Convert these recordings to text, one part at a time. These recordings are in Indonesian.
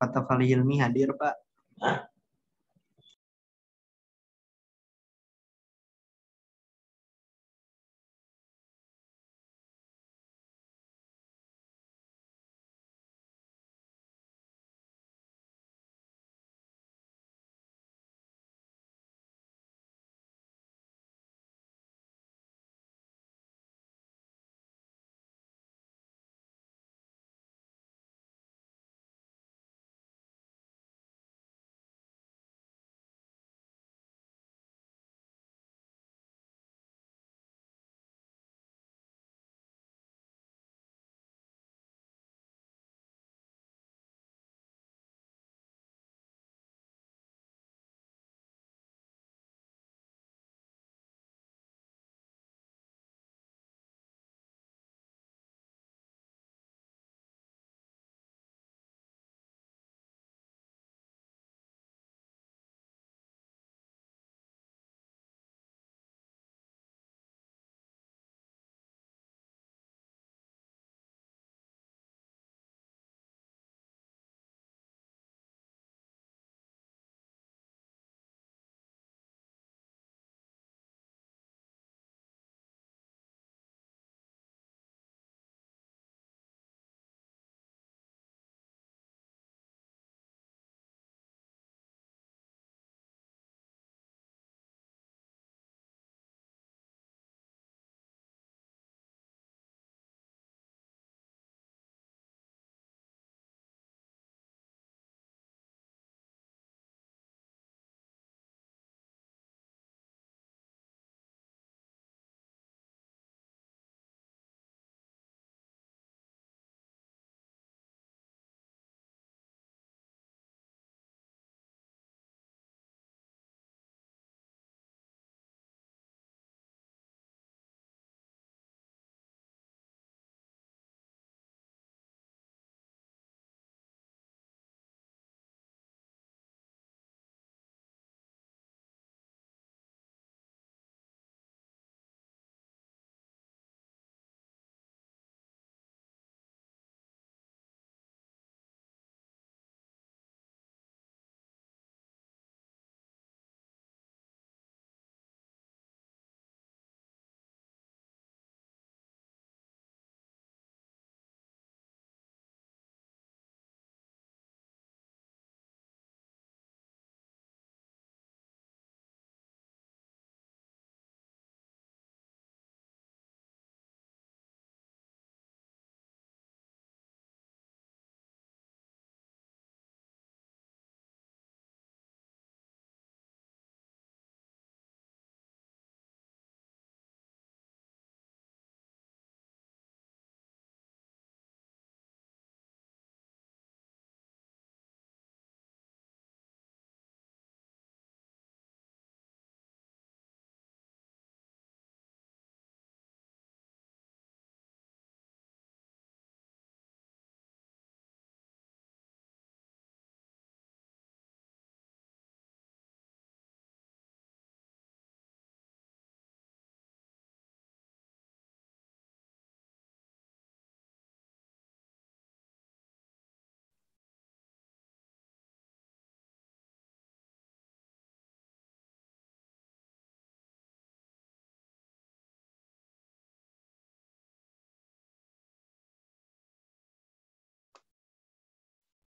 Fatafali Hilmi hadir Pak.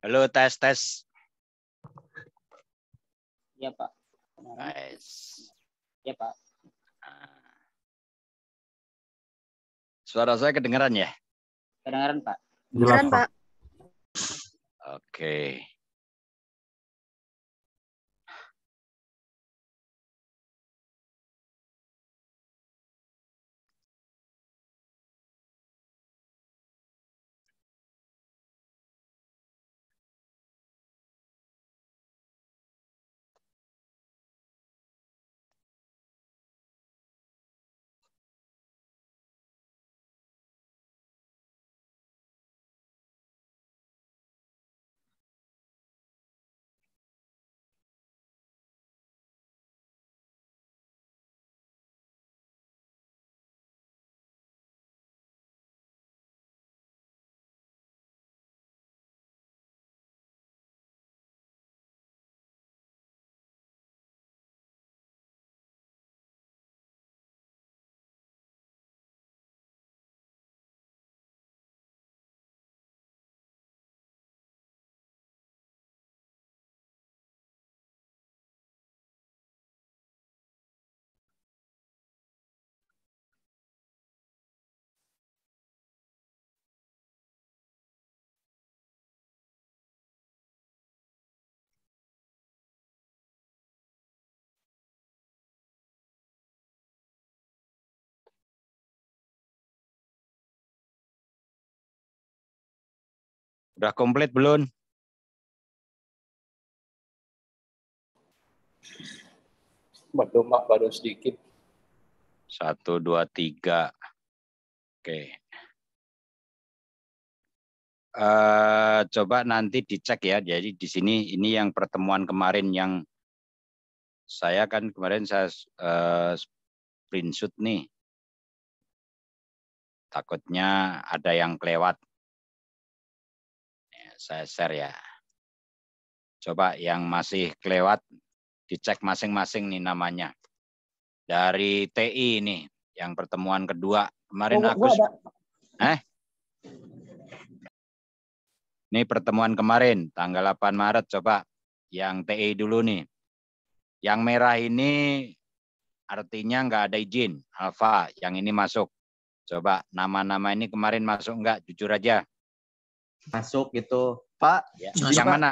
Halo, tes tes. Iya, Pak. Nice. Iya, Pak. Ah. Suara saya kedengaran ya? Kedengaran, Pak. Kedengaran, Pak. Oke. Okay. Udah komplit belum? Baru mak baru sedikit. Satu dua tiga. Oke. Uh, coba nanti dicek ya. Jadi di sini ini yang pertemuan kemarin yang saya kan kemarin saya uh, screenshot nih. Takutnya ada yang kelewat saya share ya. Coba yang masih kelewat dicek masing-masing nih namanya. Dari TI ini yang pertemuan kedua kemarin aku. Eh? Ini pertemuan kemarin tanggal 8 Maret coba yang TI dulu nih. Yang merah ini artinya nggak ada izin alfa yang ini masuk. Coba nama-nama ini kemarin masuk nggak? Jujur aja masuk gitu pak ya. yang mana mana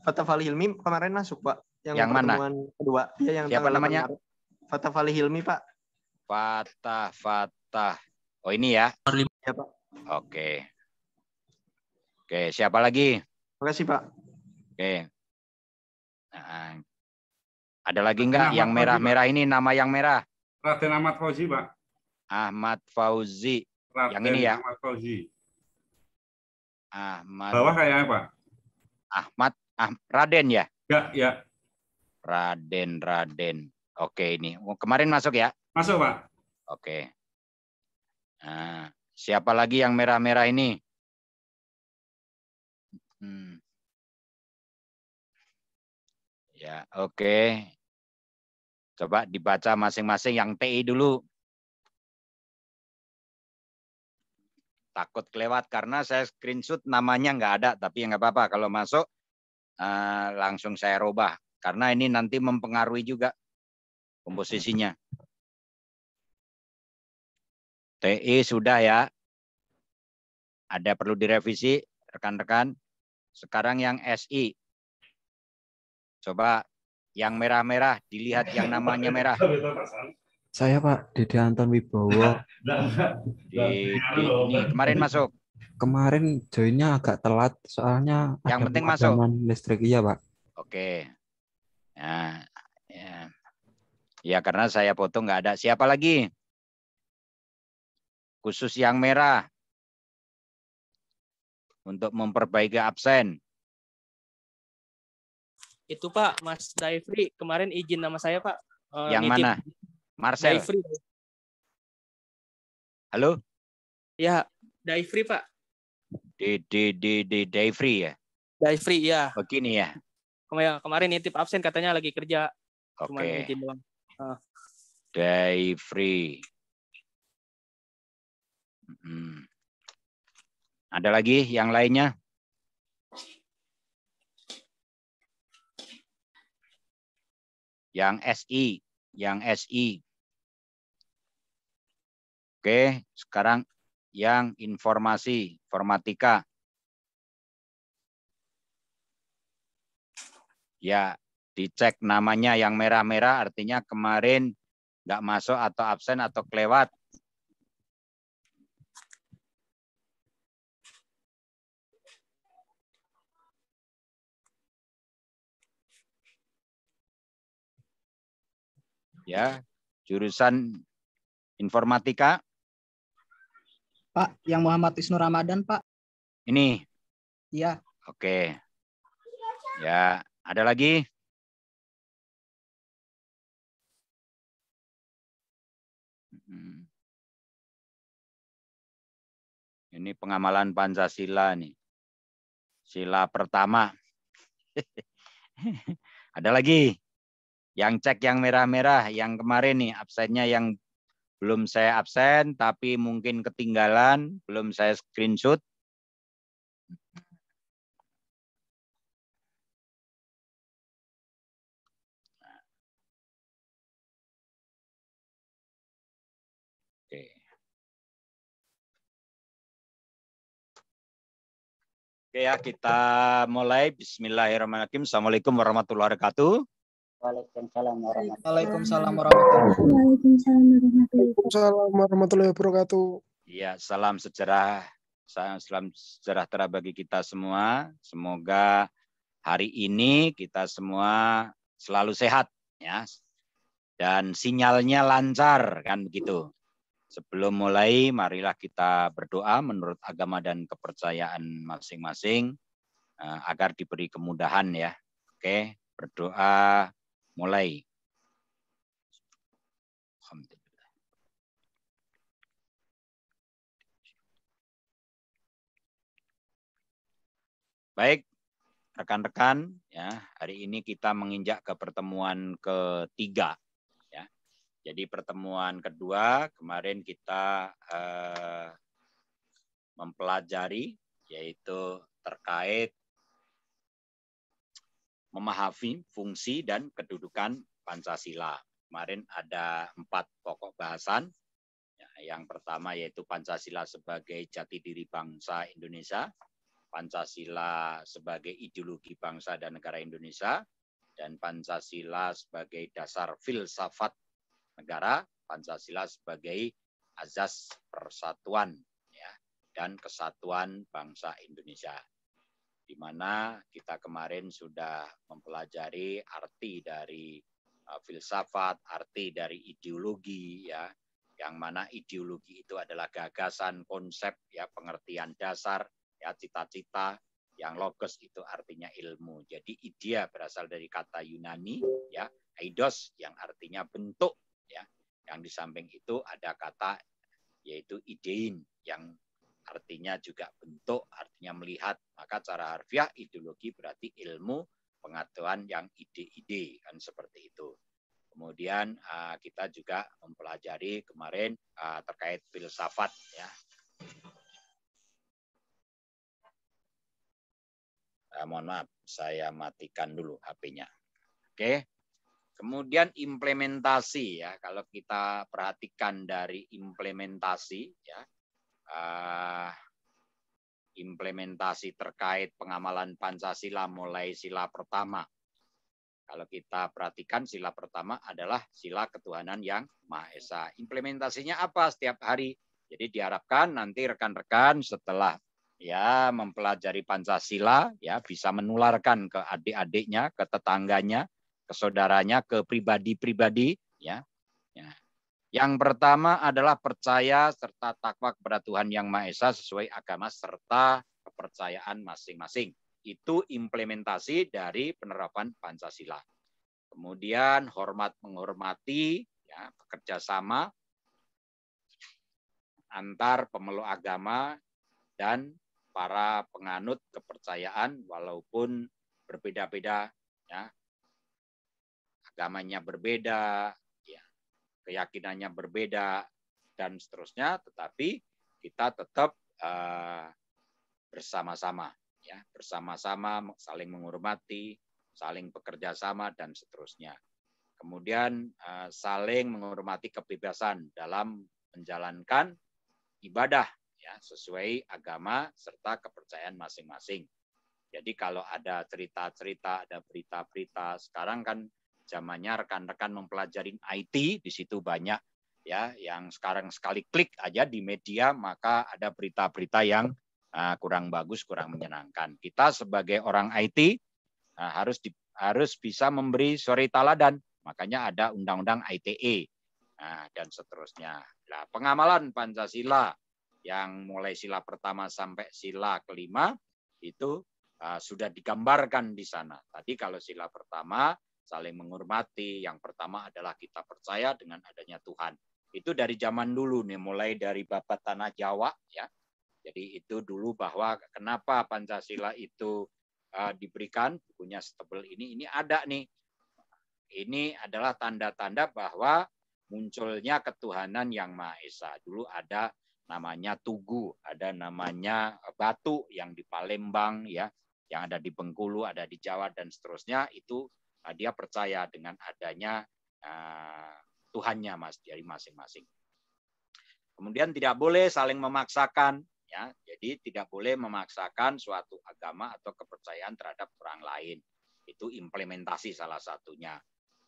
Fatafali Hilmi kemarin masuk pak yang, yang mana kedua ya yang siapa namanya Fatafali Hilmi pak Fatah Fatah oh ini ya ya pak oke oke siapa lagi makasih pak oke nah, ada lagi nggak yang merah-merah ini nama yang merah Raden Ahmad Fauzi pak Ahmad Fauzi Raden yang ini ya Ahmad Fauzi Ahmad. Bawah kayak apa? Ahmad ah, Raden ya? Ya, ya. Raden, Raden. Oke ini. Kemarin masuk ya? Masuk, Pak. Oke. Nah, siapa lagi yang merah-merah ini? Hmm. Ya, oke. Coba dibaca masing-masing yang TI dulu. takut kelewat karena saya screenshot namanya nggak ada tapi ya nggak apa-apa kalau masuk eh, langsung saya rubah karena ini nanti mempengaruhi juga komposisinya. TI sudah ya. Ada perlu direvisi rekan-rekan. Sekarang yang SI. Coba yang merah-merah dilihat yang namanya merah. Saya Pak Dede Anton Wibowo. di, kemarin masuk. Kemarin joinnya agak telat soalnya yang penting masuk. listrik iya Pak. Oke. Ya, ya. ya karena saya potong nggak ada. Siapa lagi? Khusus yang merah untuk memperbaiki absen. Itu Pak, Mas Daifri kemarin izin nama saya Pak. Eh, yang mana? Marcel. Daifri. Halo? Ya, Daifri, Pak. D D D di Daifri ya. Daifri ya. Begini ya. ya kemarin nitip absen katanya lagi kerja. Oke. Okay. Cuman uh. Hmm. Ada lagi yang lainnya? Yang SI, yang SI Oke, sekarang yang informasi, informatika. Ya, dicek namanya yang merah-merah artinya kemarin nggak masuk atau absen atau kelewat. Ya, jurusan informatika. Pak, yang Muhammad Isnu Ramadan, Pak. Ini. Iya. Oke. Ya, ada lagi? Hmm. Ini pengamalan Pancasila nih. Sila pertama. ada lagi? Yang cek yang merah-merah, yang kemarin nih absennya yang belum saya absen tapi mungkin ketinggalan, belum saya screenshot. Oke ya, kita mulai. Bismillahirrahmanirrahim. Assalamualaikum warahmatullahi wabarakatuh. Waalaikumsalam warahmatullahi wabarakatuh. Waalaikumsalam warahmatullahi Waalaikumsalam warahmatullahi wabarakatuh. Iya, salam sejarah. Salam sejahtera bagi kita semua. Semoga hari ini kita semua selalu sehat ya. Dan sinyalnya lancar kan begitu. Sebelum mulai marilah kita berdoa menurut agama dan kepercayaan masing-masing eh, agar diberi kemudahan ya. Oke, berdoa mulai. Baik, rekan-rekan, ya hari ini kita menginjak ke pertemuan ketiga. Ya. Jadi pertemuan kedua kemarin kita eh, mempelajari yaitu terkait memahami fungsi dan kedudukan Pancasila. Kemarin ada empat pokok bahasan. Ya, yang pertama yaitu Pancasila sebagai jati diri bangsa Indonesia, Pancasila sebagai ideologi bangsa dan negara Indonesia, dan Pancasila sebagai dasar filsafat negara, Pancasila sebagai azas persatuan ya, dan kesatuan bangsa Indonesia di mana kita kemarin sudah mempelajari arti dari uh, filsafat, arti dari ideologi ya, yang mana ideologi itu adalah gagasan, konsep ya, pengertian dasar ya, cita-cita yang logos itu artinya ilmu. Jadi idea berasal dari kata Yunani ya, eidos yang artinya bentuk ya. Yang di samping itu ada kata yaitu idein yang artinya juga bentuk, artinya melihat. Maka cara harfiah ideologi berarti ilmu pengetahuan yang ide-ide kan seperti itu. Kemudian ah, kita juga mempelajari kemarin ah, terkait filsafat ya. Ah, mohon maaf, saya matikan dulu HP-nya. Oke. Kemudian implementasi ya, kalau kita perhatikan dari implementasi ya, uh, implementasi terkait pengamalan Pancasila mulai sila pertama. Kalau kita perhatikan sila pertama adalah sila ketuhanan yang Maha Esa. Implementasinya apa setiap hari? Jadi diharapkan nanti rekan-rekan setelah ya mempelajari Pancasila ya bisa menularkan ke adik-adiknya, ke tetangganya, ke saudaranya, ke pribadi-pribadi ya. ya. Yang pertama adalah percaya serta takwa kepada Tuhan Yang Maha Esa sesuai agama serta kepercayaan masing-masing. Itu implementasi dari penerapan Pancasila. Kemudian hormat menghormati, ya, bekerja sama antar pemeluk agama dan para penganut kepercayaan walaupun berbeda-beda ya agamanya berbeda keyakinannya berbeda dan seterusnya, tetapi kita tetap uh, bersama-sama, ya bersama-sama saling menghormati, saling bekerja sama dan seterusnya. Kemudian uh, saling menghormati kebebasan dalam menjalankan ibadah ya sesuai agama serta kepercayaan masing-masing. Jadi kalau ada cerita-cerita, ada berita-berita, sekarang kan zamannya rekan-rekan mempelajari IT, di situ banyak ya yang sekarang sekali klik aja di media maka ada berita-berita yang uh, kurang bagus, kurang menyenangkan. Kita sebagai orang IT uh, ah, harus di, harus bisa memberi sore taladan. Makanya ada undang-undang ITE uh, ah, dan seterusnya. Nah, pengamalan Pancasila yang mulai sila pertama sampai sila kelima itu uh, sudah digambarkan di sana. Tadi kalau sila pertama saling menghormati. Yang pertama adalah kita percaya dengan adanya Tuhan. Itu dari zaman dulu nih, mulai dari Bapak Tanah Jawa ya. Jadi itu dulu bahwa kenapa Pancasila itu uh, diberikan bukunya setebel ini ini ada nih. Ini adalah tanda-tanda bahwa munculnya ketuhanan yang Maha Esa. Dulu ada namanya tugu, ada namanya batu yang di Palembang ya, yang ada di Bengkulu, ada di Jawa dan seterusnya itu Ah, dia percaya dengan adanya ah, Tuhannya mas dari masing-masing. Kemudian tidak boleh saling memaksakan, ya. Jadi tidak boleh memaksakan suatu agama atau kepercayaan terhadap orang lain. Itu implementasi salah satunya.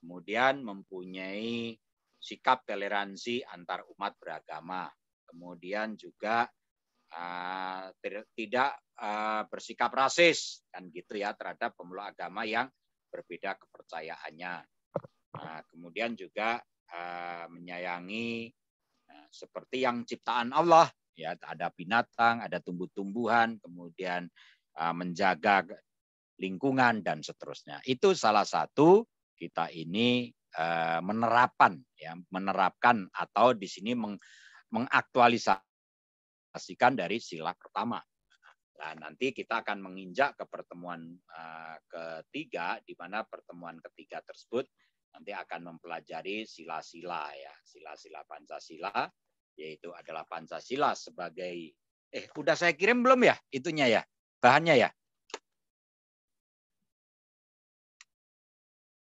Kemudian mempunyai sikap toleransi antar umat beragama. Kemudian juga uh, tidak uh, bersikap rasis dan gitu ya terhadap pemeluk agama yang berbeda kepercayaannya. Nah, kemudian juga uh, menyayangi uh, seperti yang ciptaan Allah, ya ada binatang, ada tumbuh-tumbuhan, kemudian uh, menjaga lingkungan dan seterusnya. Itu salah satu kita ini uh, menerapkan, ya menerapkan atau di sini meng, mengaktualisasikan dari sila pertama Nah, nanti kita akan menginjak ke pertemuan uh, ketiga, di mana pertemuan ketiga tersebut nanti akan mempelajari sila-sila ya, sila-sila Pancasila, yaitu adalah Pancasila sebagai eh udah saya kirim belum ya itunya ya bahannya ya.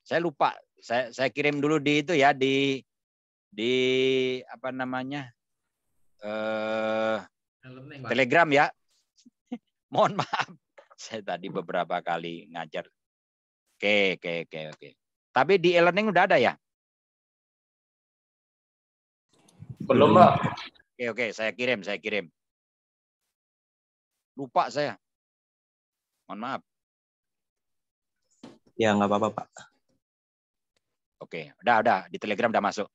Saya lupa, saya saya kirim dulu di itu ya di di apa namanya eh, Telegram ya Mohon maaf, saya tadi beberapa kali ngajar. Oke, oke, oke, oke. Tapi di e-learning udah ada ya? Belum, Pak. Oke, oke, saya kirim, saya kirim. Lupa saya. Mohon maaf. Ya, nggak apa-apa, Pak. Oke, udah, udah. Di Telegram udah masuk.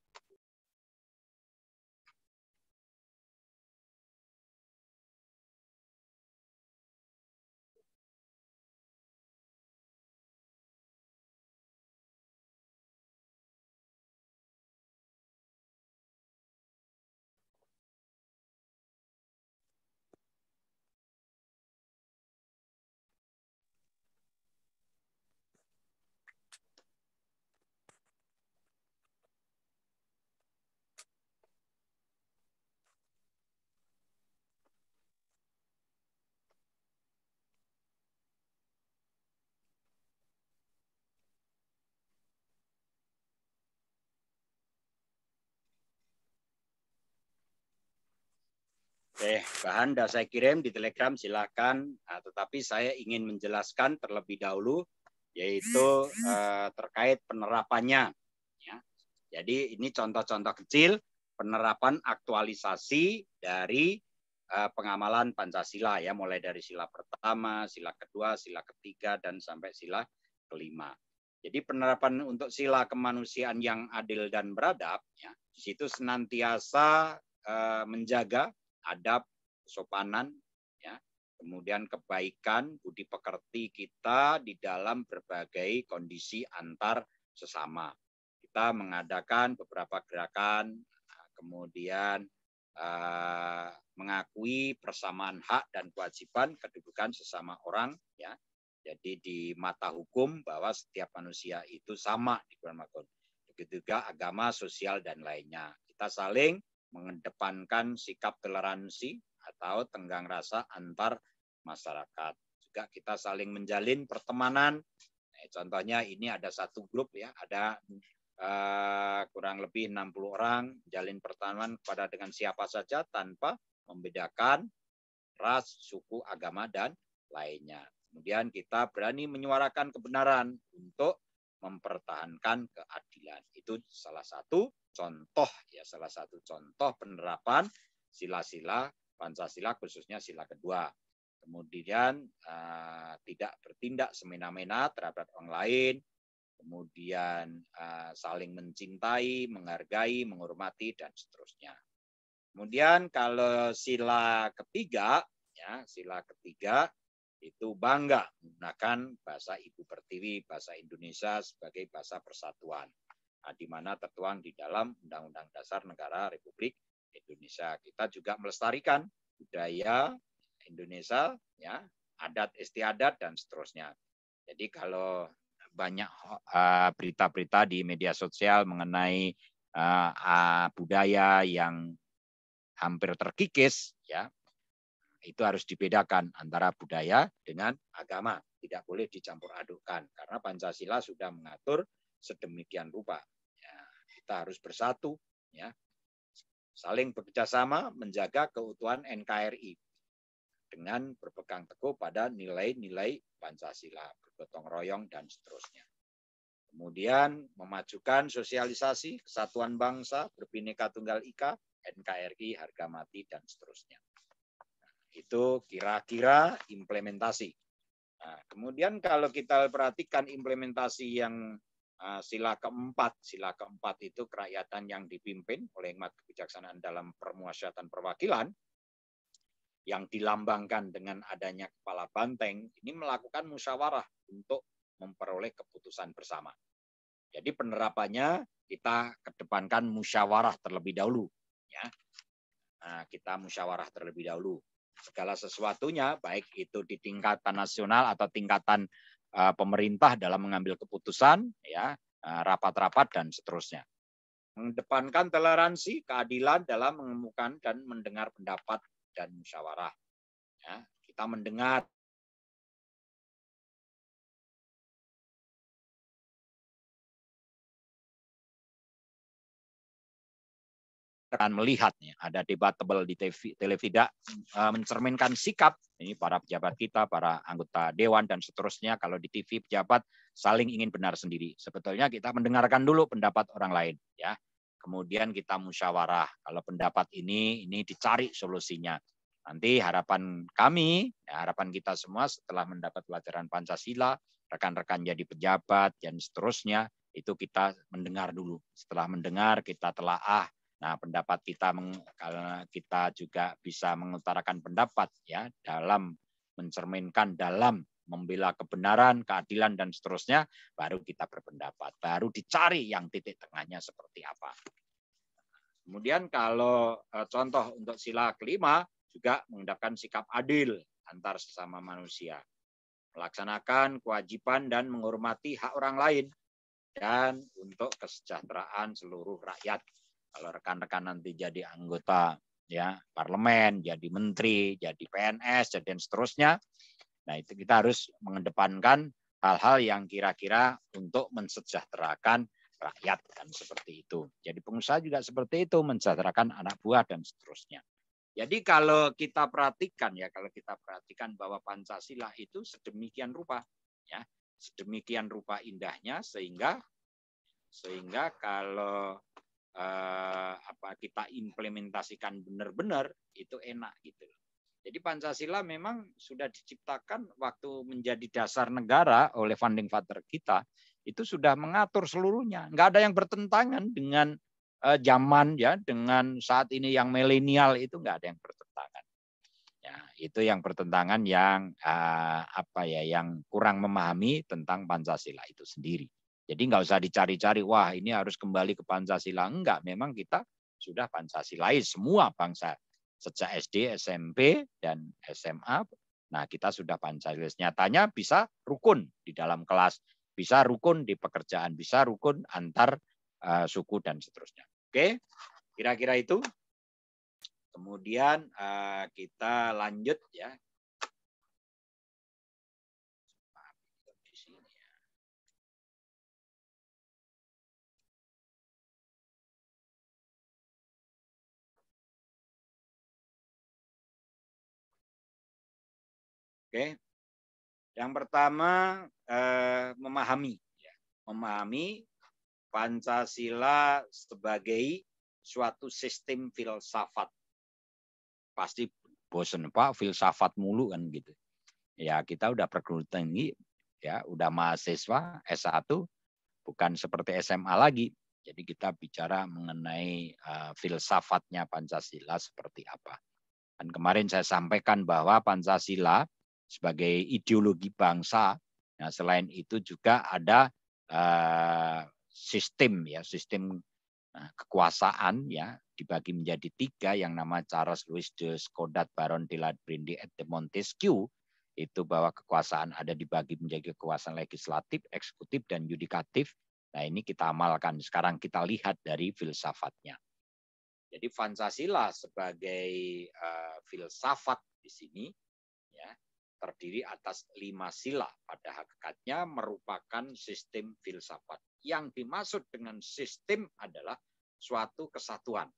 Oke, eh, bahan sudah saya kirim di Telegram, silakan. Nah, tetapi saya ingin menjelaskan terlebih dahulu, yaitu eh, terkait penerapannya. Ya. Jadi ini contoh-contoh kecil penerapan aktualisasi dari eh, pengamalan Pancasila ya, mulai dari sila pertama, sila kedua, sila ketiga, dan sampai sila kelima. Jadi penerapan untuk sila kemanusiaan yang adil dan beradab, ya, di situ senantiasa eh, menjaga adab, kesopanan, ya, kemudian kebaikan, budi pekerti kita di dalam berbagai kondisi antar sesama. Kita mengadakan beberapa gerakan, nah, kemudian eh, mengakui persamaan hak dan kewajiban kedudukan sesama orang, ya. Jadi di mata hukum bahwa setiap manusia itu sama di Quran Begitu juga agama, sosial dan lainnya. Kita saling mengedepankan sikap toleransi atau tenggang rasa antar masyarakat. Juga kita saling menjalin pertemanan. Nah, contohnya ini ada satu grup ya, ada uh, kurang lebih 60 orang jalin pertemanan kepada dengan siapa saja tanpa membedakan ras, suku, agama dan lainnya. Kemudian kita berani menyuarakan kebenaran untuk mempertahankan keadilan. Itu salah satu contoh ya salah satu contoh penerapan sila-sila Pancasila khususnya sila kedua. Kemudian uh, tidak bertindak semena-mena terhadap orang lain, kemudian uh, saling mencintai, menghargai, menghormati dan seterusnya. Kemudian kalau sila ketiga ya, sila ketiga itu bangga menggunakan bahasa Ibu Pertiwi, bahasa Indonesia sebagai bahasa persatuan. Eh, di mana tertuang di dalam Undang-Undang Dasar Negara Republik Indonesia. Kita juga melestarikan budaya Indonesia, ya, adat istiadat dan seterusnya. Jadi kalau banyak eh, berita-berita uh, di media sosial mengenai uh, uh, budaya yang hampir terkikis, ya, itu harus dibedakan antara budaya dengan agama. Tidak boleh dicampur adukkan karena Pancasila sudah mengatur sedemikian rupa kita harus bersatu, ya, saling bekerjasama, menjaga keutuhan NKRI dengan berpegang teguh pada nilai-nilai Pancasila, bergotong royong dan seterusnya. Kemudian memajukan sosialisasi kesatuan bangsa, berbineka tunggal ika, NKRI harga mati dan seterusnya. Nah, itu kira-kira implementasi. Nah, kemudian kalau kita perhatikan implementasi yang Ah, sila keempat, sila keempat itu kerakyatan yang dipimpin oleh hikmat kebijaksanaan dalam permuasyatan perwakilan yang dilambangkan dengan adanya kepala banteng ini melakukan musyawarah untuk memperoleh keputusan bersama. Jadi penerapannya kita kedepankan musyawarah terlebih dahulu, ya. Nah, kita musyawarah terlebih dahulu. Segala sesuatunya, baik itu di tingkatan nasional atau tingkatan Eh, pemerintah dalam mengambil keputusan, ya eh, rapat-rapat dan seterusnya. Mengedepankan toleransi, keadilan dalam mengemukakan dan mendengar pendapat dan musyawarah. Ya, kita mendengar akan melihatnya. Ada debatable di TV, televida eh, mencerminkan sikap ini para pejabat kita, para anggota dewan dan seterusnya. Kalau di TV pejabat saling ingin benar sendiri. Sebetulnya kita mendengarkan dulu pendapat orang lain, ya. Kemudian kita musyawarah. Kalau pendapat ini ini dicari solusinya. Nanti harapan kami, ya harapan kita semua setelah mendapat pelajaran Pancasila, rekan-rekan jadi pejabat dan seterusnya, itu kita mendengar dulu. Setelah mendengar, kita telaah Nah, pendapat kita kalau kita juga bisa mengutarakan pendapat ya dalam mencerminkan dalam membela kebenaran, keadilan dan seterusnya, baru kita berpendapat, baru dicari yang titik tengahnya seperti apa. Kemudian kalau eh, contoh untuk sila kelima juga mengendapkan sikap adil antar sesama manusia. Melaksanakan kewajiban dan menghormati hak orang lain dan untuk kesejahteraan seluruh rakyat kalau rekan-rekan nanti jadi anggota ya parlemen, jadi menteri, jadi PNS, jadi dan seterusnya. Nah, itu kita harus mengedepankan hal-hal yang kira-kira untuk mensejahterakan rakyat kan seperti itu. Jadi pengusaha juga seperti itu mensejahterakan anak buah dan seterusnya. Jadi kalau kita perhatikan ya, kalau kita perhatikan bahwa Pancasila itu sedemikian rupa ya, sedemikian rupa indahnya sehingga sehingga kalau eh, apa kita implementasikan benar-benar itu enak gitu. Jadi Pancasila memang sudah diciptakan waktu menjadi dasar negara oleh founding father kita itu sudah mengatur seluruhnya. nggak ada yang bertentangan dengan eh, zaman ya, dengan saat ini yang milenial itu nggak ada yang bertentangan. Ya, itu yang bertentangan yang eh, apa ya yang kurang memahami tentang Pancasila itu sendiri. Jadi nggak usah dicari-cari, wah ini harus kembali ke Pancasila. Enggak, memang kita sudah Pancasilais semua bangsa. Sejak SD, SMP, dan SMA, nah kita sudah Pancasilais. Nyatanya bisa rukun di dalam kelas, bisa rukun di pekerjaan, bisa rukun antar uh, suku, dan seterusnya. Oke, kira-kira itu. Kemudian uh, kita lanjut ya, Oke. Yang pertama eh, memahami, ya. memahami Pancasila sebagai suatu sistem filsafat. Pasti bosen Pak, filsafat mulu kan gitu. Ya kita udah perguruan tinggi, ya udah mahasiswa S1, bukan seperti SMA lagi. Jadi kita bicara mengenai uh, filsafatnya Pancasila seperti apa. Dan kemarin saya sampaikan bahwa Pancasila sebagai ideologi bangsa. Nah, selain itu juga ada eh, sistem ya, sistem eh, kekuasaan ya dibagi menjadi tiga yang nama Charles Louis de Scodat Baron de la Brindy et de Montesquieu itu bahwa kekuasaan ada dibagi menjadi kekuasaan legislatif, eksekutif, dan yudikatif. Nah ini kita amalkan. Sekarang kita lihat dari filsafatnya. Jadi Pancasila sebagai uh, filsafat di sini terdiri atas lima sila pada hakikatnya merupakan sistem filsafat. Yang dimaksud dengan sistem adalah suatu kesatuan.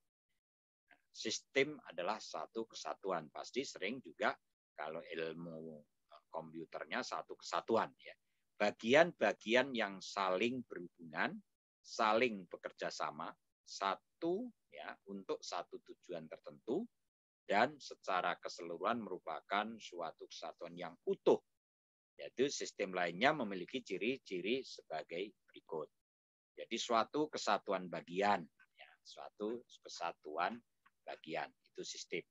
Sistem adalah satu kesatuan. Pasti sering juga kalau ilmu e, komputernya satu kesatuan ya. Bagian-bagian yang saling berhubungan, saling bekerja sama, satu ya untuk satu tujuan tertentu dan secara keseluruhan merupakan suatu kesatuan yang utuh. Yaitu sistem lainnya memiliki ciri-ciri sebagai berikut. Jadi suatu kesatuan bagian, ya, suatu kesatuan bagian itu sistem.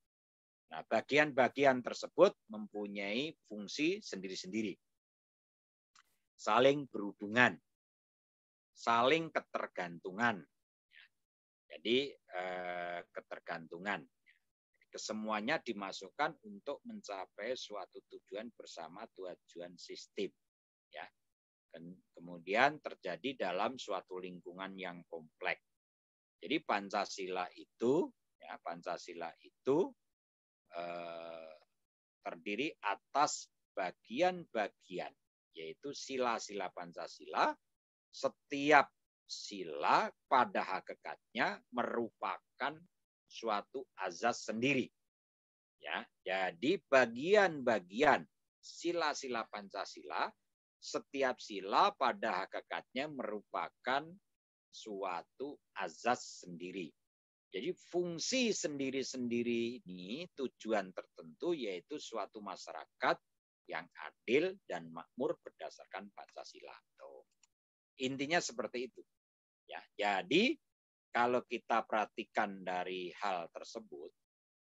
Nah, bagian-bagian tersebut mempunyai fungsi sendiri-sendiri. Saling berhubungan, saling ketergantungan. Ya. Jadi eh, ketergantungan Kesemuanya dimasukkan untuk mencapai suatu tujuan bersama tujuan sistem. Ya. Kemudian terjadi dalam suatu lingkungan yang kompleks. Jadi Pancasila itu, ya, Pancasila itu eh, terdiri atas bagian-bagian, yaitu sila-sila Pancasila. Setiap sila pada hakikatnya merupakan suatu azas sendiri. Ya, jadi bagian-bagian sila-sila Pancasila, setiap sila pada hakikatnya merupakan suatu azas sendiri. Jadi fungsi sendiri-sendiri ini tujuan tertentu yaitu suatu masyarakat yang adil dan makmur berdasarkan Pancasila. Tuh. Intinya seperti itu. Ya, jadi kalau kita perhatikan dari hal tersebut,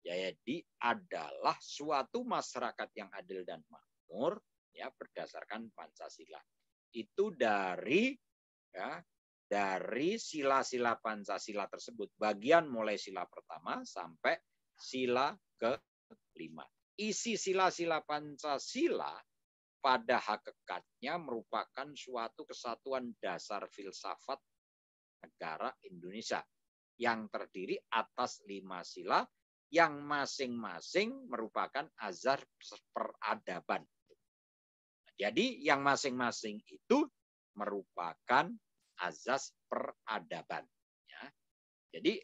jadi adalah suatu masyarakat yang adil dan makmur ya berdasarkan Pancasila. Itu dari ya dari sila-sila Pancasila tersebut, bagian mulai sila pertama sampai sila ke kelima. Isi sila-sila Pancasila pada hakikatnya merupakan suatu kesatuan dasar filsafat negara Indonesia yang terdiri atas lima sila yang masing-masing merupakan azar peradaban. Jadi yang masing-masing itu merupakan azas peradaban. Ya. Jadi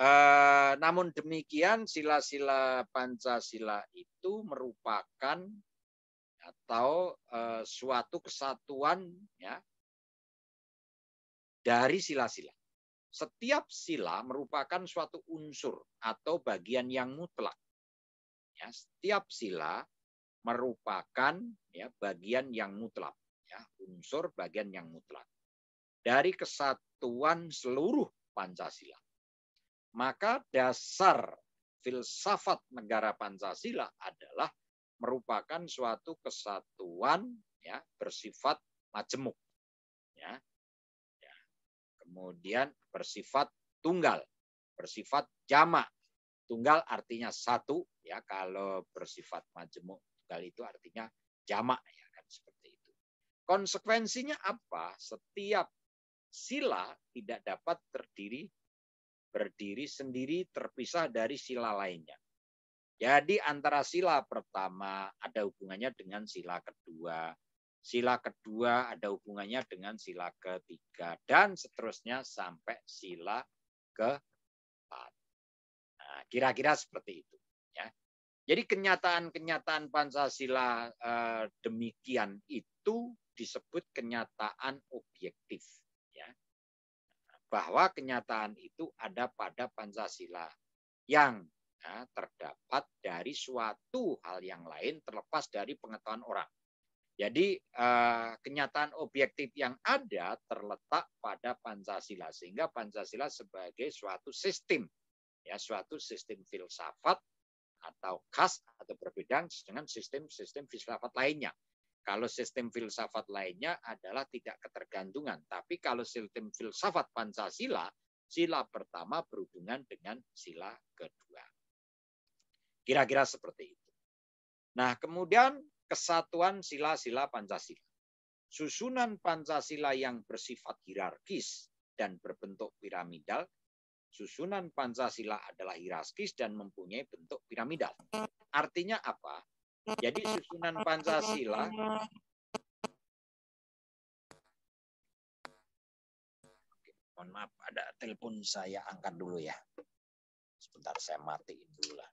eh, namun demikian sila-sila Pancasila itu merupakan atau eh, suatu kesatuan ya dari sila-sila. Setiap sila merupakan suatu unsur atau bagian yang mutlak. Ya, setiap sila merupakan ya, bagian yang mutlak, ya, unsur bagian yang mutlak dari kesatuan seluruh Pancasila. Maka dasar filsafat negara Pancasila adalah merupakan suatu kesatuan ya bersifat majemuk. Ya, Kemudian bersifat tunggal, bersifat jamak. Tunggal artinya satu, ya kalau bersifat majemuk tunggal itu artinya jamak ya kan seperti itu. Konsekuensinya apa? Setiap sila tidak dapat terdiri berdiri sendiri terpisah dari sila lainnya. Jadi antara sila pertama ada hubungannya dengan sila kedua, sila kedua ada hubungannya dengan sila ketiga dan seterusnya sampai sila keempat. Nah, kira-kira seperti itu. Ya. Jadi kenyataan-kenyataan Pancasila eh, demikian itu disebut kenyataan objektif. Ya. Bahwa kenyataan itu ada pada Pancasila yang ya, terdapat dari suatu hal yang lain terlepas dari pengetahuan orang. Jadi eh, kenyataan objektif yang ada terletak pada Pancasila sehingga Pancasila sebagai suatu sistem ya suatu sistem filsafat atau khas atau berbeda dengan sistem-sistem filsafat lainnya. Kalau sistem filsafat lainnya adalah tidak ketergantungan, tapi kalau sistem filsafat Pancasila, sila pertama berhubungan dengan sila kedua. Kira-kira seperti itu. Nah, kemudian kesatuan sila-sila Pancasila. Susunan Pancasila yang bersifat hierarkis dan berbentuk piramidal, susunan Pancasila adalah hierarkis dan mempunyai bentuk piramidal. Artinya apa? Jadi susunan Pancasila Oke, mohon maaf ada telepon saya angkat dulu ya. Sebentar saya matiin dulu lah.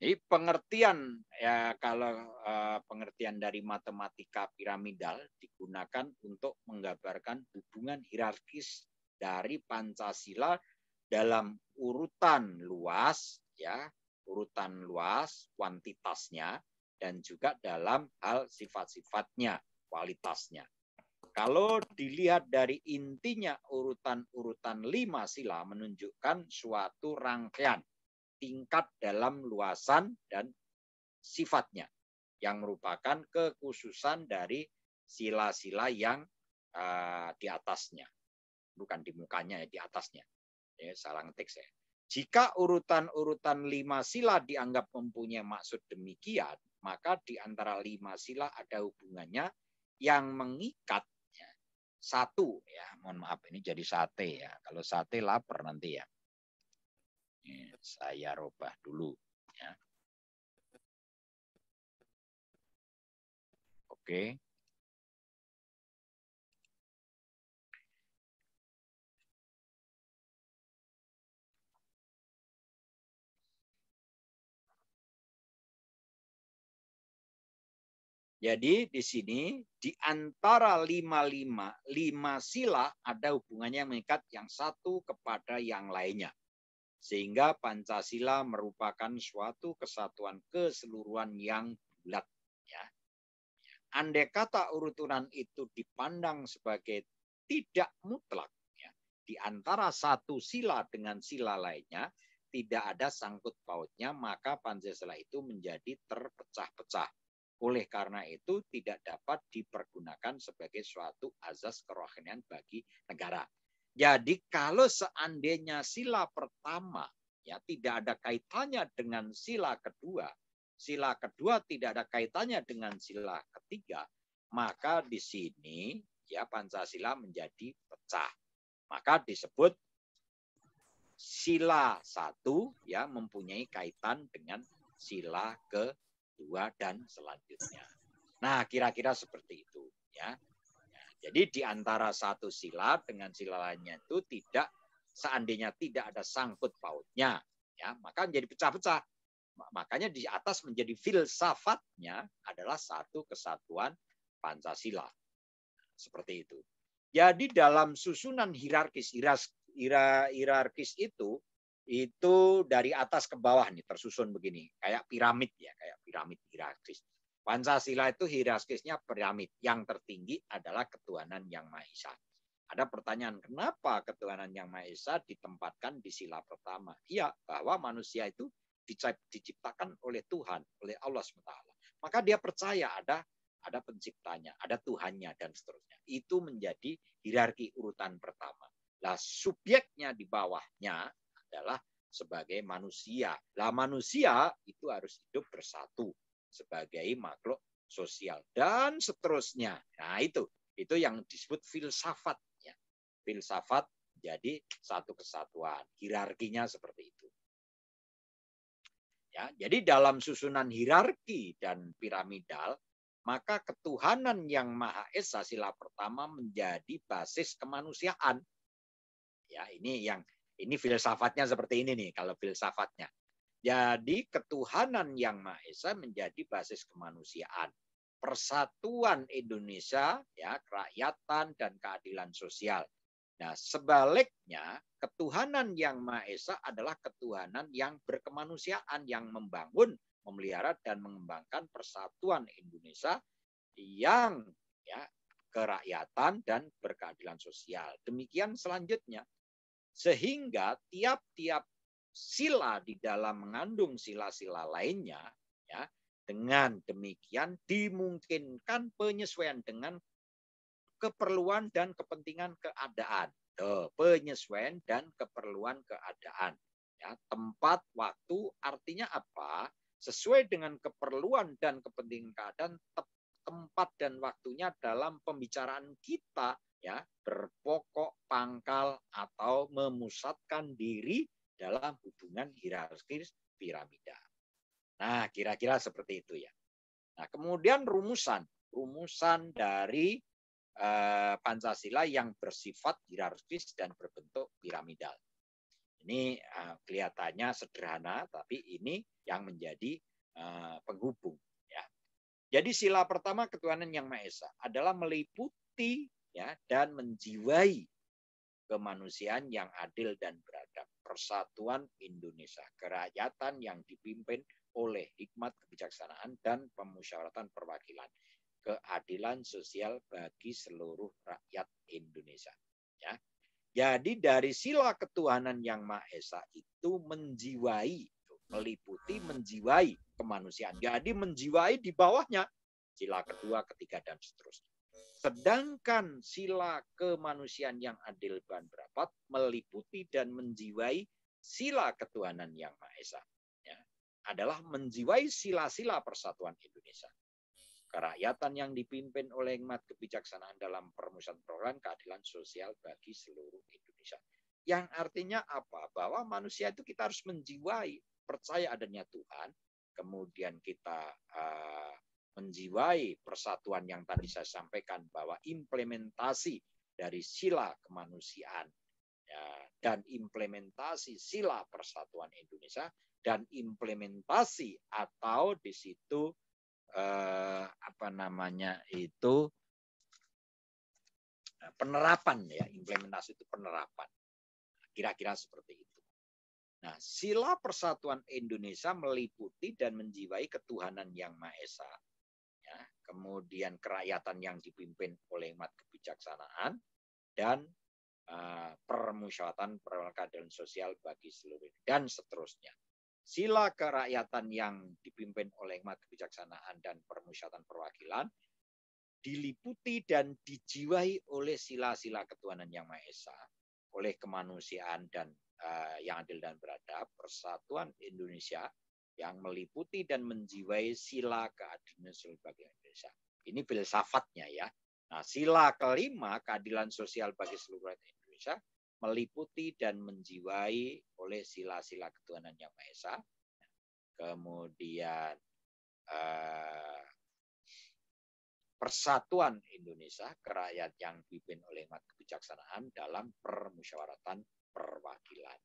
Jadi pengertian ya kalau eh, pengertian dari matematika piramidal digunakan untuk menggambarkan hubungan hierarkis dari Pancasila dalam urutan luas ya, urutan luas kuantitasnya dan juga dalam hal sifat-sifatnya, kualitasnya. Kalau dilihat dari intinya urutan-urutan lima sila menunjukkan suatu rangkaian tingkat dalam luasan dan sifatnya yang merupakan kekhususan dari sila-sila yang uh, di atasnya bukan di mukanya ya di atasnya ya salah ngetik saya jika urutan-urutan lima sila dianggap mempunyai maksud demikian maka di antara lima sila ada hubungannya yang mengikat ya. satu ya mohon maaf ini jadi sate ya kalau sate lapar nanti ya saya robah dulu. Ya. Oke. Jadi di sini di antara lima lima, lima sila ada hubungannya yang mengikat yang satu kepada yang lainnya. Sehingga Pancasila merupakan suatu kesatuan keseluruhan yang bulat. Ya. Andai kata urutan itu dipandang sebagai tidak mutlak, ya. di antara satu sila dengan sila lainnya, tidak ada sangkut pautnya, maka Pancasila itu menjadi terpecah-pecah. Oleh karena itu tidak dapat dipergunakan sebagai suatu azas kerohanian bagi negara. Jadi kalau seandainya sila pertama ya tidak ada kaitannya dengan sila kedua, sila kedua tidak ada kaitannya dengan sila ketiga, maka di sini ya Pancasila menjadi pecah. Maka disebut sila satu ya mempunyai kaitan dengan sila kedua dan selanjutnya. Nah, kira-kira seperti itu ya. Jadi di antara satu sila dengan sila lainnya itu tidak seandainya tidak ada sangkut pautnya, ya maka menjadi pecah-pecah. Makanya di atas menjadi filsafatnya adalah satu kesatuan Pancasila. Seperti itu. Jadi dalam susunan hierarkis hierarkis itu itu dari atas ke bawah nih tersusun begini kayak piramid ya kayak piramid hierarkis Pancasila itu hierarkisnya piramid. Yang tertinggi adalah ketuhanan yang Maha Esa. Ada pertanyaan, kenapa ketuhanan yang Maha Esa ditempatkan di sila pertama? Iya, bahwa manusia itu diciptakan oleh Tuhan, oleh Allah SWT. Maka dia percaya ada ada penciptanya, ada Tuhannya, dan seterusnya. Itu menjadi hierarki urutan pertama. Lah subjeknya di bawahnya adalah sebagai manusia. Lah manusia itu harus hidup bersatu sebagai makhluk sosial dan seterusnya. Nah, itu itu yang disebut filsafat ya. Filsafat jadi satu kesatuan, hierarkinya seperti itu. Ya, jadi dalam susunan hierarki dan piramidal, maka ketuhanan yang Maha Esa sila pertama menjadi basis kemanusiaan. Ya, ini yang ini filsafatnya seperti ini nih kalau filsafatnya. Jadi ketuhanan yang Maha Esa menjadi basis kemanusiaan. Persatuan Indonesia, ya, kerakyatan dan keadilan sosial. Nah, sebaliknya ketuhanan yang Maha Esa adalah ketuhanan yang berkemanusiaan yang membangun, memelihara dan mengembangkan persatuan Indonesia yang ya kerakyatan dan berkeadilan sosial. Demikian selanjutnya. Sehingga tiap-tiap sila di dalam mengandung sila-sila lainnya, ya dengan demikian dimungkinkan penyesuaian dengan keperluan dan kepentingan keadaan. Tuh, eh, penyesuaian dan keperluan keadaan. Ya, tempat, waktu, artinya apa? Sesuai dengan keperluan dan kepentingan keadaan, tempat dan waktunya dalam pembicaraan kita ya berpokok pangkal atau memusatkan diri dalam hubungan hierarkis piramida. Nah, kira-kira seperti itu ya. Nah, kemudian rumusan, rumusan dari eh, Pancasila yang bersifat hierarkis dan berbentuk piramidal. Ini eh, kelihatannya sederhana, tapi ini yang menjadi eh, penghubung. Ya. Jadi sila pertama ketuhanan yang maha esa adalah meliputi ya dan menjiwai kemanusiaan yang adil dan beradab persatuan Indonesia, kerakyatan yang dipimpin oleh hikmat kebijaksanaan dan pemusyawaratan perwakilan, keadilan sosial bagi seluruh rakyat Indonesia. Ya. Jadi dari sila ketuhanan yang Maha Esa itu menjiwai, meliputi menjiwai kemanusiaan. Jadi menjiwai di bawahnya sila kedua, ketiga, dan seterusnya. Sedangkan sila kemanusiaan yang adil dan berapat meliputi dan menjiwai sila ketuhanan yang Maha Esa. Ya, adalah menjiwai sila-sila persatuan Indonesia. Kerakyatan yang dipimpin oleh hikmat kebijaksanaan dalam permusuhan program keadilan sosial bagi seluruh Indonesia. Yang artinya apa? Bahwa manusia itu kita harus menjiwai, percaya adanya Tuhan, kemudian kita uh, menjiwai persatuan yang tadi saya sampaikan bahwa implementasi dari sila kemanusiaan ya, dan implementasi sila persatuan Indonesia dan implementasi atau di situ eh, apa namanya itu penerapan ya implementasi itu penerapan kira-kira seperti itu. Nah, sila persatuan Indonesia meliputi dan menjiwai ketuhanan yang Maha Esa, kemudian kerakyatan yang dipimpin oleh hikmat kebijaksanaan, dan uh, eh, permusyawatan keadilan sosial bagi seluruh dan seterusnya. Sila kerakyatan yang dipimpin oleh hikmat kebijaksanaan dan permusyawatan perwakilan diliputi dan dijiwai oleh sila-sila ketuhanan yang Maha Esa, oleh kemanusiaan dan uh, yang adil dan beradab, persatuan Indonesia yang meliputi dan menjiwai sila keadilan sosial bagi Indonesia. Ini filsafatnya ya. Nah, sila kelima keadilan sosial bagi seluruh rakyat Indonesia meliputi dan menjiwai oleh sila-sila ketuhanan yang Maha Esa. Kemudian eh, persatuan Indonesia kerakyat yang dipimpin oleh hikmat kebijaksanaan dalam permusyawaratan perwakilan.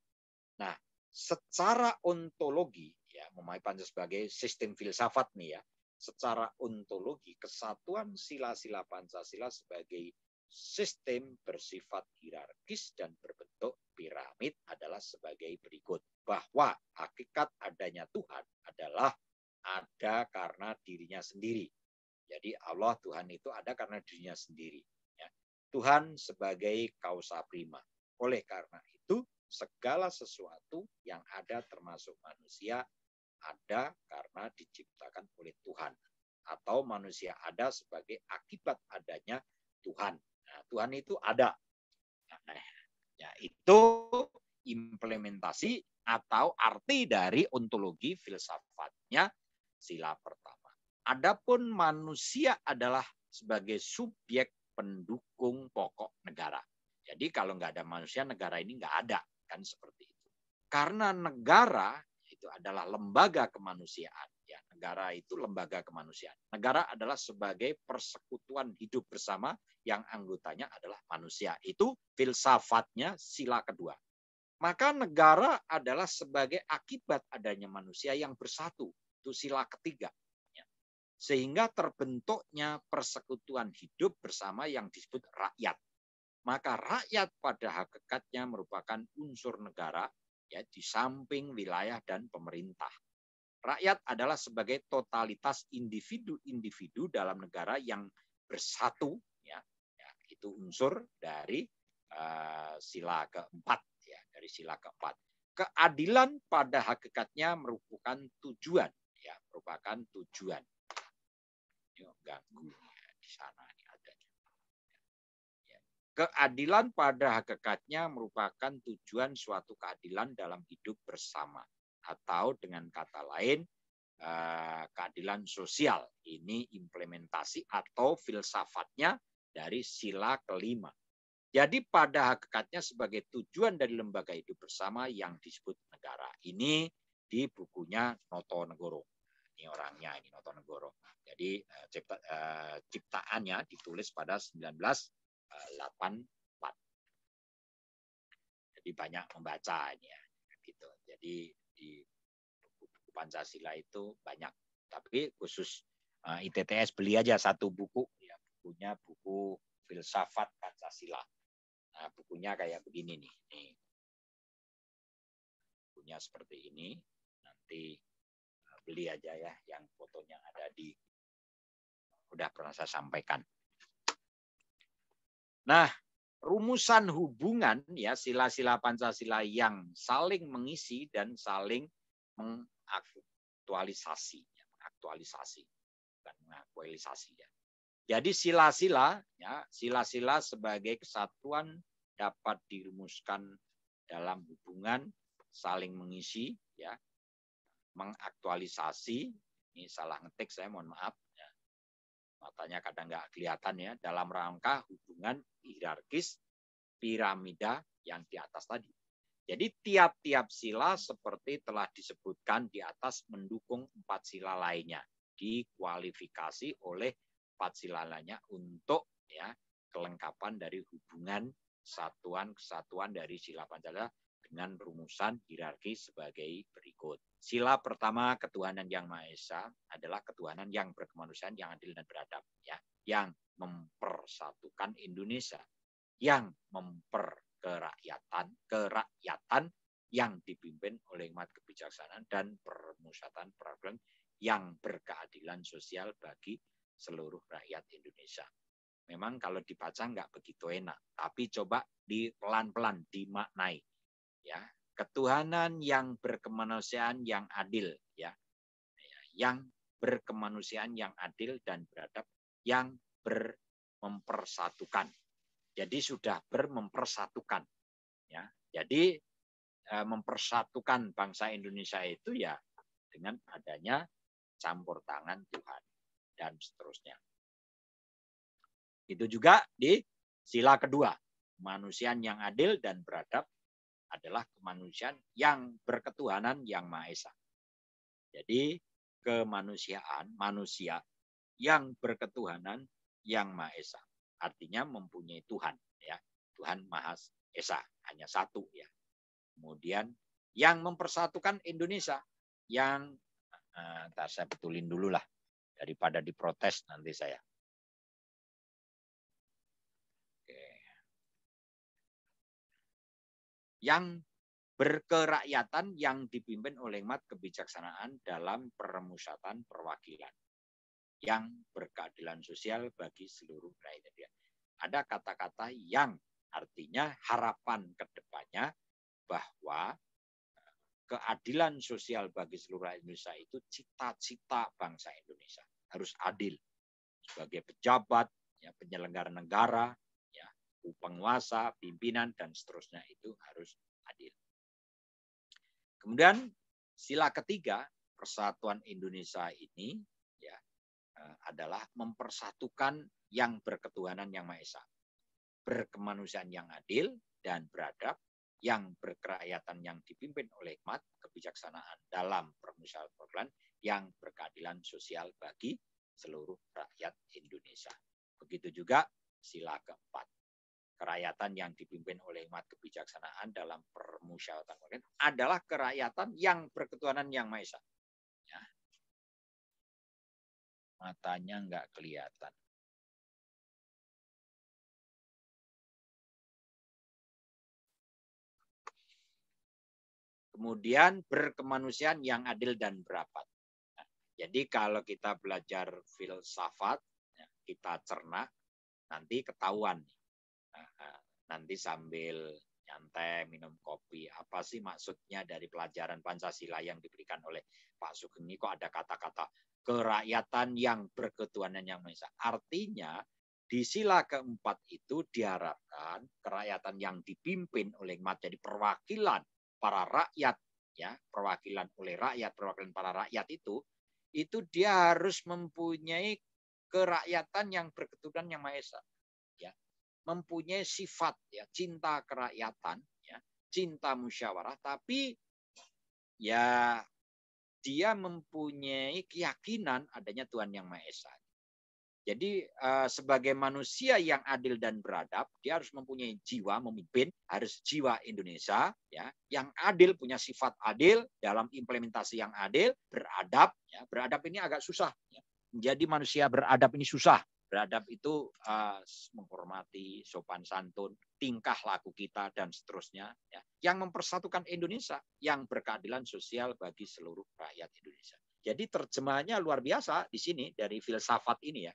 Nah, secara ontologi ya memahami sebagai sistem filsafat nih ya secara ontologi kesatuan sila-sila Pancasila sebagai sistem bersifat hierarkis dan berbentuk piramid adalah sebagai berikut bahwa hakikat adanya Tuhan adalah ada karena dirinya sendiri. Jadi Allah Tuhan itu ada karena dirinya sendiri. Ya. Tuhan sebagai kausa prima. Oleh karena itu segala sesuatu yang ada termasuk manusia ada karena diciptakan oleh Tuhan atau manusia ada sebagai akibat adanya Tuhan. Nah, Tuhan itu ada. Nah, ya itu implementasi atau arti dari ontologi filsafatnya sila pertama. Adapun manusia adalah sebagai subjek pendukung pokok negara. Jadi kalau nggak ada manusia negara ini nggak ada kan seperti itu. Karena negara itu adalah lembaga kemanusiaan. Ya, negara itu lembaga kemanusiaan. Negara adalah sebagai persekutuan hidup bersama yang anggotanya adalah manusia. Itu filsafatnya sila kedua. Maka negara adalah sebagai akibat adanya manusia yang bersatu. Itu sila ketiga. Ya. Sehingga terbentuknya persekutuan hidup bersama yang disebut rakyat maka rakyat pada hakikatnya merupakan unsur negara ya di samping wilayah dan pemerintah. Rakyat adalah sebagai totalitas individu-individu dalam negara yang bersatu, ya, ya itu unsur dari uh, sila keempat, ya, dari sila keempat. Keadilan pada hakikatnya merupakan tujuan, ya, merupakan tujuan. Yuk, ganggu ya, di sana keadilan pada hakikatnya merupakan tujuan suatu keadilan dalam hidup bersama atau dengan kata lain eh, keadilan sosial. Ini implementasi atau filsafatnya dari sila kelima. Jadi pada hakikatnya sebagai tujuan dari lembaga hidup bersama yang disebut negara. Ini di bukunya Noto Negoro. Ini orangnya ini Noto Negoro. Jadi eh, eh, ciptaannya ditulis pada 19 84. Jadi banyak membacanya ini Gitu. Jadi di buku-buku Pancasila itu banyak. Tapi khusus eh, ITTS beli aja satu buku ya bukunya buku filsafat Pancasila. Nah, bukunya kayak begini nih. nih. Bukunya seperti ini. Nanti eh, beli aja ya yang fotonya ada di udah pernah saya sampaikan. Nah, rumusan hubungan ya sila-sila Pancasila yang saling mengisi dan saling mengaktualisasi, ya, mengaktualisasi, dan mengaktualisasi ya. Jadi sila-sila ya, sila-sila sebagai kesatuan dapat dirumuskan dalam hubungan saling mengisi ya, mengaktualisasi, ini salah ngetik saya mohon maaf, matanya kadang nggak kelihatan ya, dalam rangka hubungan hierarkis piramida yang di atas tadi. Jadi tiap-tiap sila seperti telah disebutkan di atas mendukung empat sila lainnya, dikualifikasi oleh empat sila lainnya untuk ya kelengkapan dari hubungan satuan kesatuan dari sila Pancasila dengan rumusan hierarki sebagai berikut. Sila pertama ketuhanan yang Maha Esa adalah ketuhanan yang berkemanusiaan yang adil dan beradab ya, yang mempersatukan Indonesia, yang memperkerakyatan, kerakyatan yang dipimpin oleh hikmat kebijaksanaan dan permusatan problem yang berkeadilan sosial bagi seluruh rakyat Indonesia. Memang kalau dibaca nggak begitu enak, tapi coba di pelan-pelan dimaknai ya ketuhanan yang berkemanusiaan yang adil ya yang berkemanusiaan yang adil dan beradab yang bermempersatukan jadi sudah bermempersatukan ya jadi eh, mempersatukan bangsa Indonesia itu ya dengan adanya campur tangan Tuhan dan seterusnya. Itu juga di sila kedua, manusia yang adil dan beradab adalah kemanusiaan yang berketuhanan yang Maha Esa. Jadi kemanusiaan manusia yang berketuhanan yang Maha Esa. Artinya mempunyai Tuhan ya. Tuhan Maha Esa hanya satu ya. Kemudian yang mempersatukan Indonesia yang eh, saya betulin dulu lah daripada diprotes nanti saya. yang berkerakyatan yang dipimpin oleh hikmat kebijaksanaan dalam permusatan perwakilan yang berkeadilan sosial bagi seluruh rakyat Ada kata-kata yang artinya harapan kedepannya bahwa eh, keadilan sosial bagi seluruh Indonesia itu cita-cita bangsa Indonesia harus adil sebagai pejabat, ya, penyelenggara negara, penguasa, pimpinan, dan seterusnya itu harus adil. Kemudian sila ketiga persatuan Indonesia ini ya eh, adalah mempersatukan yang berketuhanan yang Maha Esa, berkemanusiaan yang adil dan beradab, yang berkerakyatan yang dipimpin oleh hikmat, kebijaksanaan dalam permusyawaratan yang berkeadilan sosial bagi seluruh rakyat Indonesia. Begitu juga sila keempat, kerakyatan yang dipimpin oleh umat kebijaksanaan dalam permusyawaratan rakyat adalah kerakyatan yang berketuhanan yang maha esa. Ya. Matanya nggak kelihatan. Kemudian berkemanusiaan yang adil dan berapat. Nah, ya. jadi kalau kita belajar filsafat, ya, kita cerna, nanti ketahuan Nah, nanti sambil nyantai minum kopi apa sih maksudnya dari pelajaran Pancasila yang diberikan oleh Pak Sugeng ini kok ada kata-kata kerakyatan yang berketuhanan yang Maha artinya di sila keempat itu diharapkan kerakyatan yang dipimpin oleh hikmat jadi perwakilan para rakyat ya perwakilan oleh rakyat perwakilan para rakyat itu itu dia harus mempunyai kerakyatan yang berketuhanan yang Maha Esa mempunyai sifat ya cinta kerakyatan, ya, cinta musyawarah, tapi ya dia mempunyai keyakinan adanya Tuhan yang Maha Esa. Jadi eh, sebagai manusia yang adil dan beradab, dia harus mempunyai jiwa memimpin, harus jiwa Indonesia ya, yang adil punya sifat adil dalam implementasi yang adil, beradab ya. Beradab ini agak susah ya. Menjadi manusia beradab ini susah beradab itu uh, menghormati sopan santun, tingkah laku kita dan seterusnya ya. yang mempersatukan Indonesia, yang berkeadilan sosial bagi seluruh rakyat Indonesia. Jadi terjemahannya luar biasa di sini dari filsafat ini ya.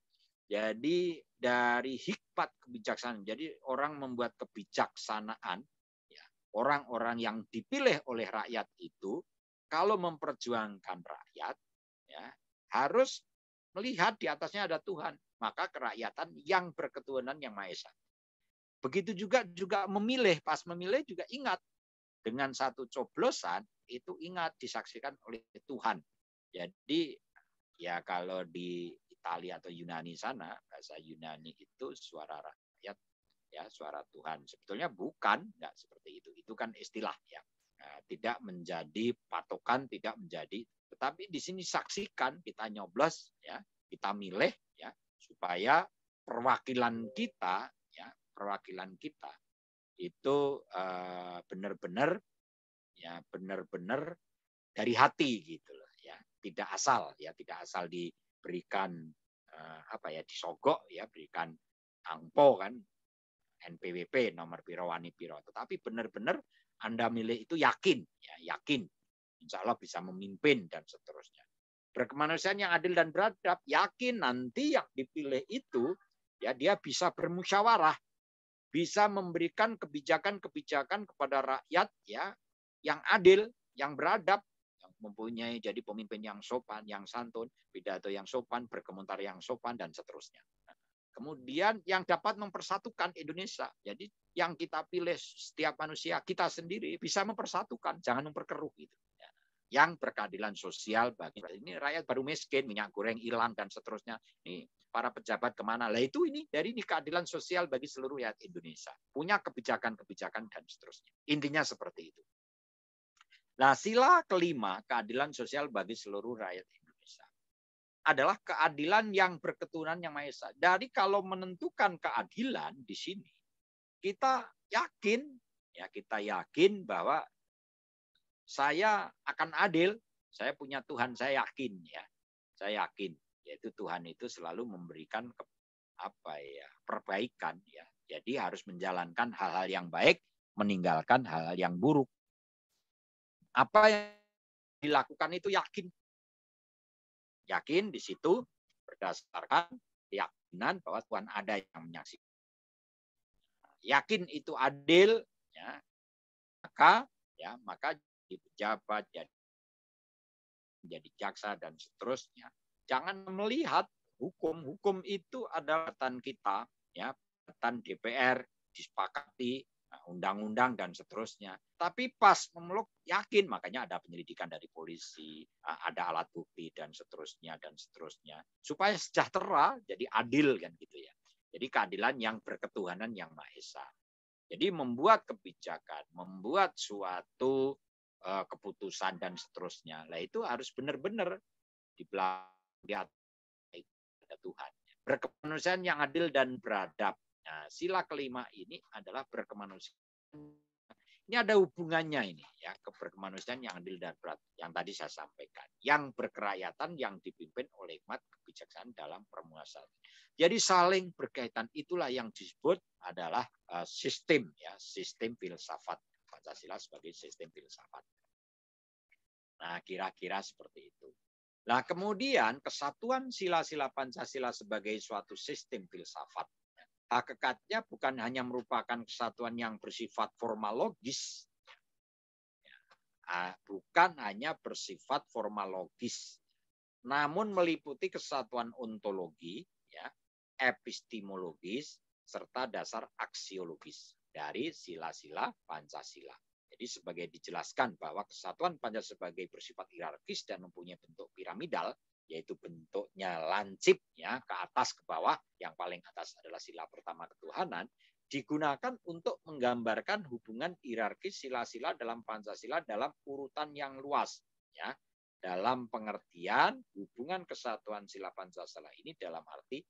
Jadi dari hikmat kebijaksanaan. Jadi orang membuat kebijaksanaan ya. Orang-orang yang dipilih oleh rakyat itu kalau memperjuangkan rakyat ya harus melihat di atasnya ada Tuhan maka kerakyatan yang berketuhanan yang Maha Esa. Begitu juga juga memilih, pas memilih juga ingat dengan satu coblosan itu ingat disaksikan oleh Tuhan. Jadi ya kalau di Italia atau Yunani sana bahasa Yunani itu suara rakyat ya suara Tuhan. Sebetulnya bukan nggak seperti itu. Itu kan istilah ya. Nah, tidak menjadi patokan, tidak menjadi tetapi di sini saksikan kita nyoblos ya, kita milih ya, supaya perwakilan kita ya perwakilan kita itu eh, benar-benar uh, ya benar-benar dari hati gitu loh ya tidak asal ya tidak asal diberikan uh, apa ya disogok ya berikan angpo kan NPWP nomor pirawani piro tetapi benar-benar anda milik itu yakin ya yakin insya Allah bisa memimpin dan seterusnya berkemanusiaan yang adil dan beradab, yakin nanti yang dipilih itu ya dia bisa bermusyawarah, bisa memberikan kebijakan-kebijakan kepada rakyat ya yang adil, yang beradab, yang mempunyai jadi pemimpin yang sopan, yang santun, pidato yang sopan, berkomentar yang sopan dan seterusnya. Kemudian yang dapat mempersatukan Indonesia. Jadi yang kita pilih setiap manusia kita sendiri bisa mempersatukan, jangan memperkeruh itu yang berkeadilan sosial bagi iya. ini rakyat baru miskin, minyak goreng hilang dan seterusnya. ini para pejabat kemana? Lah itu ini dari ini keadilan sosial bagi seluruh rakyat Indonesia. Punya kebijakan-kebijakan dan seterusnya. Intinya seperti itu. Nah, sila kelima keadilan sosial bagi seluruh rakyat Indonesia adalah keadilan yang berketurunan yang maha esa. Dari kalau menentukan keadilan di sini, kita yakin ya kita yakin bahwa saya akan adil, saya punya Tuhan, saya yakin ya. Saya yakin yaitu Tuhan itu selalu memberikan ke, apa ya, perbaikan ya. Jadi harus menjalankan hal-hal yang baik, meninggalkan hal-hal yang buruk. Apa yang dilakukan itu yakin. Yakin di situ berdasarkan keyakinan bahwa Tuhan ada yang menyaksikan. Yakin itu adil, ya, maka ya maka jadi pejabat, jadi menjadi jaksa dan seterusnya. Jangan melihat hukum. Hukum itu adalah tan kita, ya, tan DPR disepakati nah, undang-undang dan seterusnya. Tapi pas memeluk yakin makanya ada penyelidikan dari polisi, nah, ada alat bukti dan seterusnya dan seterusnya supaya sejahtera jadi adil kan gitu ya. Jadi keadilan yang berketuhanan yang maha esa. Jadi membuat kebijakan, membuat suatu Eh, keputusan dan seterusnya. Nah itu harus benar-benar di belakang ada Tuhan. Berkemanusiaan yang adil dan beradab. Nah, sila kelima ini adalah berkemanusiaan. Ini ada hubungannya ini ya keberkemanusiaan yang adil dan beradab yang tadi saya sampaikan. Yang berkerakyatan yang dipimpin oleh hikmat kebijaksanaan dalam permuasaan. Jadi saling berkaitan itulah yang disebut adalah eh, sistem ya sistem filsafat Pancasila sebagai sistem filsafat. Nah, kira-kira seperti itu. Nah, kemudian kesatuan sila-sila Pancasila sebagai suatu sistem filsafat. Hakikatnya bukan hanya merupakan kesatuan yang bersifat formalogis, ya, ah, bukan hanya bersifat formalogis, namun meliputi kesatuan ontologi, ya, epistemologis, serta dasar aksiologis dari sila-sila Pancasila. Jadi sebagai dijelaskan bahwa kesatuan Pancasila sebagai bersifat hierarkis dan mempunyai bentuk piramidal, yaitu bentuknya lancip ya, ke atas ke bawah, yang paling atas adalah sila pertama ketuhanan, digunakan untuk menggambarkan hubungan hierarkis sila-sila dalam Pancasila dalam urutan yang luas ya. Dalam pengertian hubungan kesatuan sila Pancasila ini dalam arti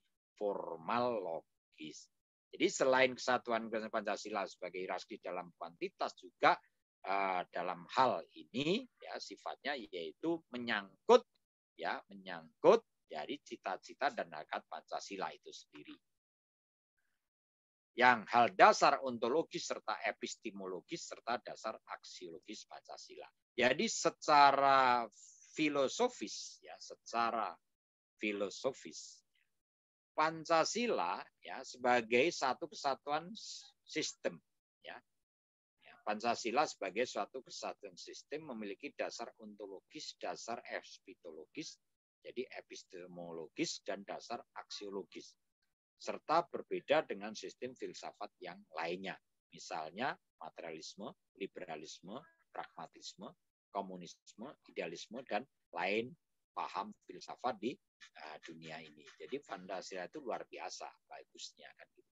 formal logis. Jadi selain kesatuan Pancasila sebagai hierarki dalam kuantitas juga uh, dalam hal ini ya sifatnya yaitu menyangkut ya menyangkut dari cita-cita dan hakikat Pancasila itu sendiri. Yang hal dasar ontologis serta epistemologis serta dasar aksiologis Pancasila. Jadi secara filosofis ya secara filosofis Pancasila ya sebagai satu kesatuan sistem ya. ya. Pancasila sebagai suatu kesatuan sistem memiliki dasar ontologis, dasar epistemologis, jadi epistemologis dan dasar aksiologis serta berbeda dengan sistem filsafat yang lainnya. Misalnya materialisme, liberalisme, pragmatisme, komunisme, idealisme dan lain paham filsafat di uh, dunia ini. Jadi Pancasila itu luar biasa bagusnya kan gitu.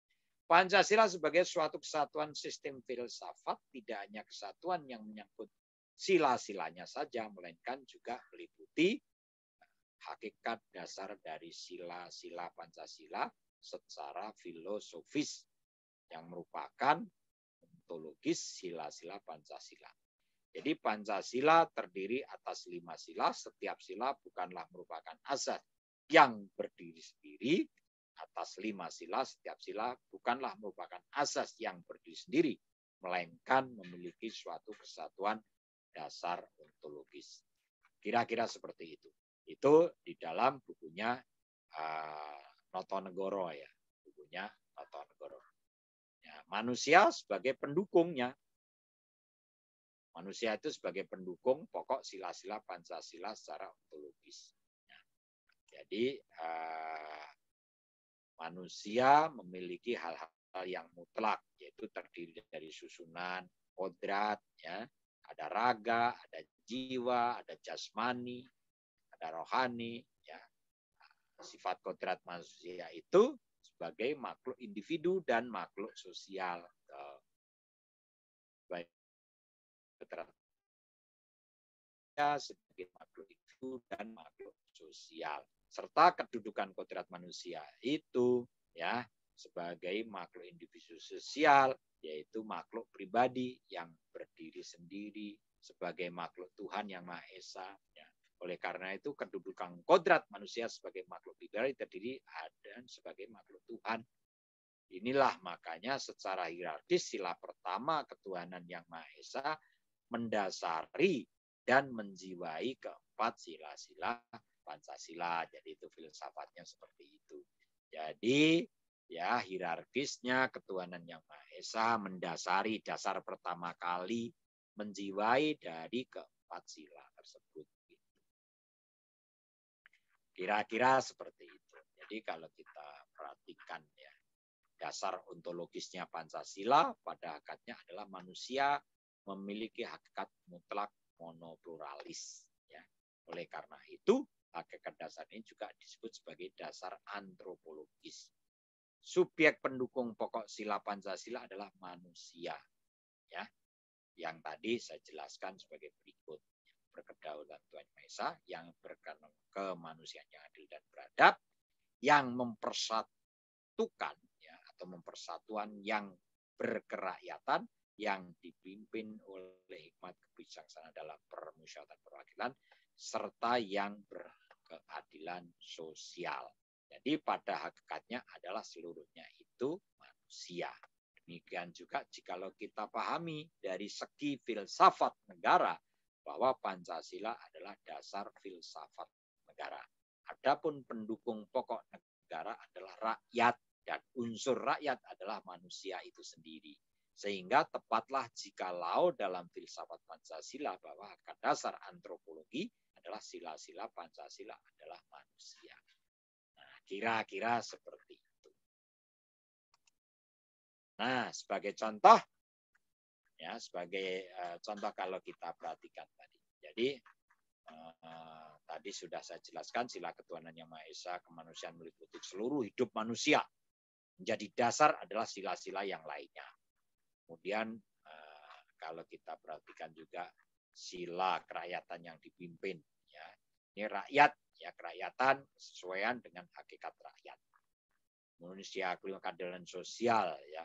Pancasila sebagai suatu kesatuan sistem filsafat tidak hanya kesatuan yang menyangkut sila-silanya saja melainkan juga meliputi eh, hakikat dasar dari sila-sila Pancasila secara filosofis yang merupakan ontologis sila-sila Pancasila. Jadi Pancasila terdiri atas lima sila, setiap sila bukanlah merupakan azad yang berdiri sendiri, atas lima sila, setiap sila bukanlah merupakan asas yang berdiri sendiri, melainkan memiliki suatu kesatuan dasar ontologis. Kira-kira seperti itu. Itu di dalam bukunya uh, ah, Negoro ya, bukunya Negoro. Ya, manusia sebagai pendukungnya, Manusia itu sebagai pendukung pokok sila-sila Pancasila secara ontologis. Ya. Jadi eh, manusia memiliki hal-hal yang mutlak, yaitu terdiri dari susunan kodrat, ya, ada raga, ada jiwa, ada jasmani, ada rohani, ya. Sifat kodrat manusia itu sebagai makhluk individu dan makhluk sosial. Eh, baik sebagai makhluk hidup dan makhluk sosial serta kedudukan kodrat manusia itu ya sebagai makhluk individu sosial yaitu makhluk pribadi yang berdiri sendiri sebagai makhluk Tuhan yang Maha Esa. Ya. Oleh karena itu kedudukan kodrat manusia sebagai makhluk pribadi terdiri dan sebagai makhluk Tuhan. Inilah makanya secara hierarkis sila pertama ketuhanan yang Maha Esa mendasari dan menjiwai keempat sila-sila Pancasila. Jadi itu filsafatnya seperti itu. Jadi ya hierarkisnya ketuhanan yang Maha Esa mendasari dasar pertama kali menjiwai dari keempat sila tersebut. Kira-kira seperti itu. Jadi kalau kita perhatikan ya, dasar ontologisnya Pancasila pada hakikatnya adalah manusia memiliki hakikat mutlak monopluralis. Ya. Oleh karena itu, hakikat dasar ini juga disebut sebagai dasar antropologis. Subjek pendukung pokok sila Pancasila adalah manusia. Ya. Yang tadi saya jelaskan sebagai berikut. Berkedaulatan Tuhan Maha yang berkenan kemanusiaan yang adil dan beradab, yang mempersatukan ya, atau mempersatuan yang berkerakyatan, yang dipimpin oleh hikmat kebijaksanaan dalam permusyawaratan perwakilan serta yang berkeadilan sosial. Jadi pada hakikatnya adalah seluruhnya itu manusia. Demikian juga jikalau kita pahami dari segi filsafat negara bahwa Pancasila adalah dasar filsafat negara. Adapun pendukung pokok negara adalah rakyat dan unsur rakyat adalah manusia itu sendiri. Sehingga tepatlah jika jikalau dalam filsafat Pancasila bahwa akar dasar antropologi adalah sila-sila Pancasila adalah manusia. Nah, kira-kira seperti itu. Nah, sebagai contoh, ya sebagai eh, contoh kalau kita perhatikan tadi. Jadi uh, uh, tadi sudah saya jelaskan sila ketuhanan yang maha esa kemanusiaan meliputi seluruh hidup manusia. Menjadi dasar adalah sila-sila yang lainnya Kemudian eh, kalau kita perhatikan juga sila kerakyatan yang dipimpin ya. Ini rakyat ya kerakyatan sesuaian dengan hakikat rakyat. manusia kelima keadilan sosial ya.